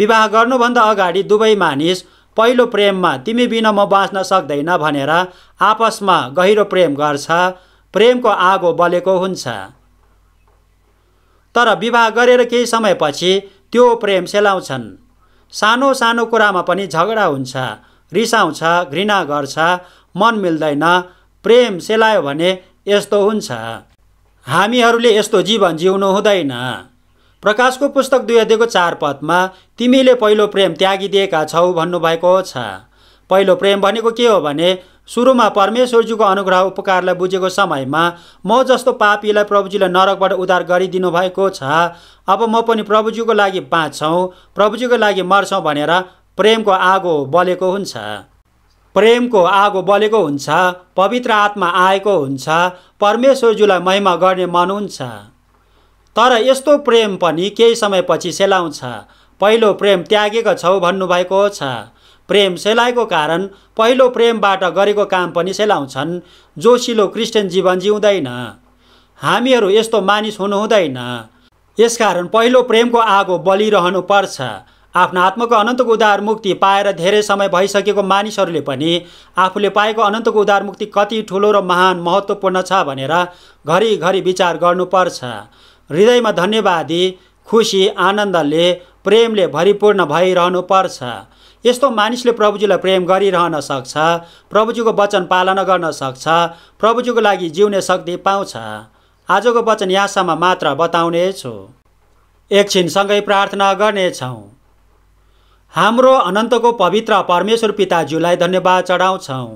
विवाह गर्नुभन्दा अगाडि दुवै मानिस पहिलो प्रेममा तिमी बिना म बाँच्न सक्दैन भनेर आपसमा गहिरो प्रेम गर्छ प्रेमको आगो बलेको हुन्छ तर विवाह गरेर केही समयपछि त्यो प्रेम सेलाउँछन् सानो सानो कुरामा पनि झगडा हुन्छ रिसाउँछ घृणा गर्छ मन मिल्दैन प्रेम सेलायो भने यस्तो हुन्छ हामीहरूले यस्तो जीवन जिउनु हुँदैन प्रकाशको पुस्तक दुई अध्ययको चार पदमा तिमीले पहिलो प्रेम त्यागिदिएका छौ भन्नुभएको छ पहिलो प्रेम भनेको के हो भने सुरुमा परमेश्वरजीको अनुग्रह उपकारलाई बुझेको समयमा म जस्तो पापीलाई प्रभुजीले नरकबाट उद्धार गरिदिनु भएको छ अब म पनि प्रभुजीको लागि बाँच्छौँ प्रभुजीको लागि मर्छौँ भनेर प्रेमको आगो बलेको हुन्छ प्रेमको आगो बलेको हुन्छ पवित्र आत्मा आएको हुन्छ परमेश्वरज्यूलाई महिमा गर्ने मन हुन्छ तर यस्तो प्रेम पनि केही समयपछि सेलाउँछ पहिलो प्रेम त्यागेको छौँ भन्नुभएको छ प्रेम सेलाएको कारण पहिलो प्रेमबाट गरेको काम पनि सेलाउँछन् जोसिलो क्रिस्चियन जीवन जिउँदैन हामीहरू यस्तो मानिस हुनुहुँदैन यसकारण पहिलो प्रेमको आगो बलिरहनु पर्छ आफ्नो आत्माको अनन्तको उदार मुक्ति पाएर धेरै समय भइसकेको मानिसहरूले पनि आफूले पाएको अनन्तको उदार मुक्ति कति ठुलो र महान महत्त्वपूर्ण छ भनेर घरिघरि विचार गर्नुपर्छ हृदयमा धन्यवादी खुसी आनन्दले प्रेमले भरिपूर्ण भइरहनु पर्छ यस्तो मानिसले प्रभुजीलाई प्रेम गरिरहन सक्छ प्रभुजीको वचन पालन गर्न सक्छ प्रभुजीको लागि जिउने शक्ति पाउँछ आजको वचन यहाँसम्म मात्र बताउनेछु एकछिनसँगै प्रार्थना गर्नेछौँ हाम्रो अनन्तको पवित्र परमेश्वर पिताज्यूलाई धन्यवाद चढाउँछौँ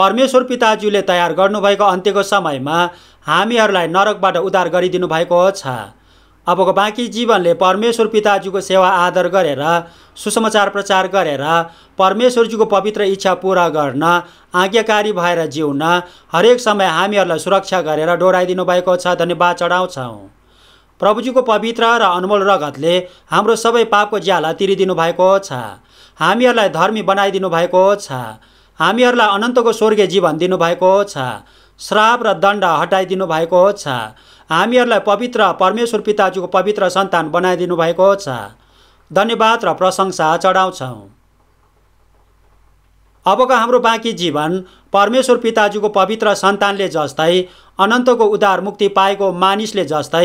परमेश्वर पिताज्यूले तयार गर्नुभएको अन्त्यको समयमा हामीहरूलाई नरकबाट उद्धार गरिदिनु भएको छ अबको बाँकी जीवनले परमेश्वर पिताजीको सेवा आदर गरेर सुसमाचार प्रचार गरेर परमेश्वरजीको पवित्र इच्छा पुरा गर्न आज्ञाकारी भएर जिउन हरेक समय हामीहरूलाई सुरक्षा गरेर डोराइदिनु भएको छ धन्यवाद चढाउँछौँ प्रभुजीको पवित्र र अनमोल रगतले हाम्रो सबै पापको ज्याला तिरिदिनु भएको छ हामीहरूलाई धर्मी बनाइदिनु भएको छ हामीहरूलाई अनन्तको स्वर्गीय जीवन दिनुभएको छ श्राप र दण्ड हटाइदिनु भएको छ हामीहरूलाई पवित्र परमेश्वर पिताजीको पवित्र सन्तान बनाइदिनु भएको छ धन्यवाद र प्रशंसा चढाउँछौँ अबको हाम्रो बाँकी जीवन परमेश्वर पिताजीको पवित्र सन्तानले जस्तै अनन्तको उदार मुक्ति पाएको मानिसले जस्तै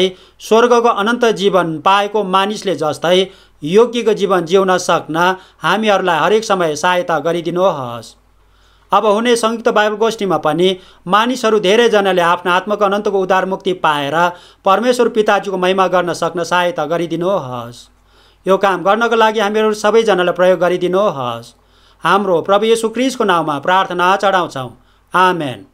स्वर्गको अनन्त जीवन पाएको मानिसले जस्तै योग्यको जीवन जिउन सक्न हामीहरूलाई हरेक समय सहायता गरिदिनुहोस् अब हुने संयुक्त बाइबल गोष्ठीमा पनि मानिसहरू धेरैजनाले आफ्नो आत्माको अनन्तको उदार मुक्ति पाएर परमेश्वर पिताजीको महिमा गर्न सक्न सहायता गरिदिनुहोस् यो काम गर्नको लागि हामीहरू सबैजनालाई प्रयोग गरिदिनुहोस् हाम्रो प्रभु यशु क्रिसको नाउँमा प्रार्थना चढाउँछौँ आमेन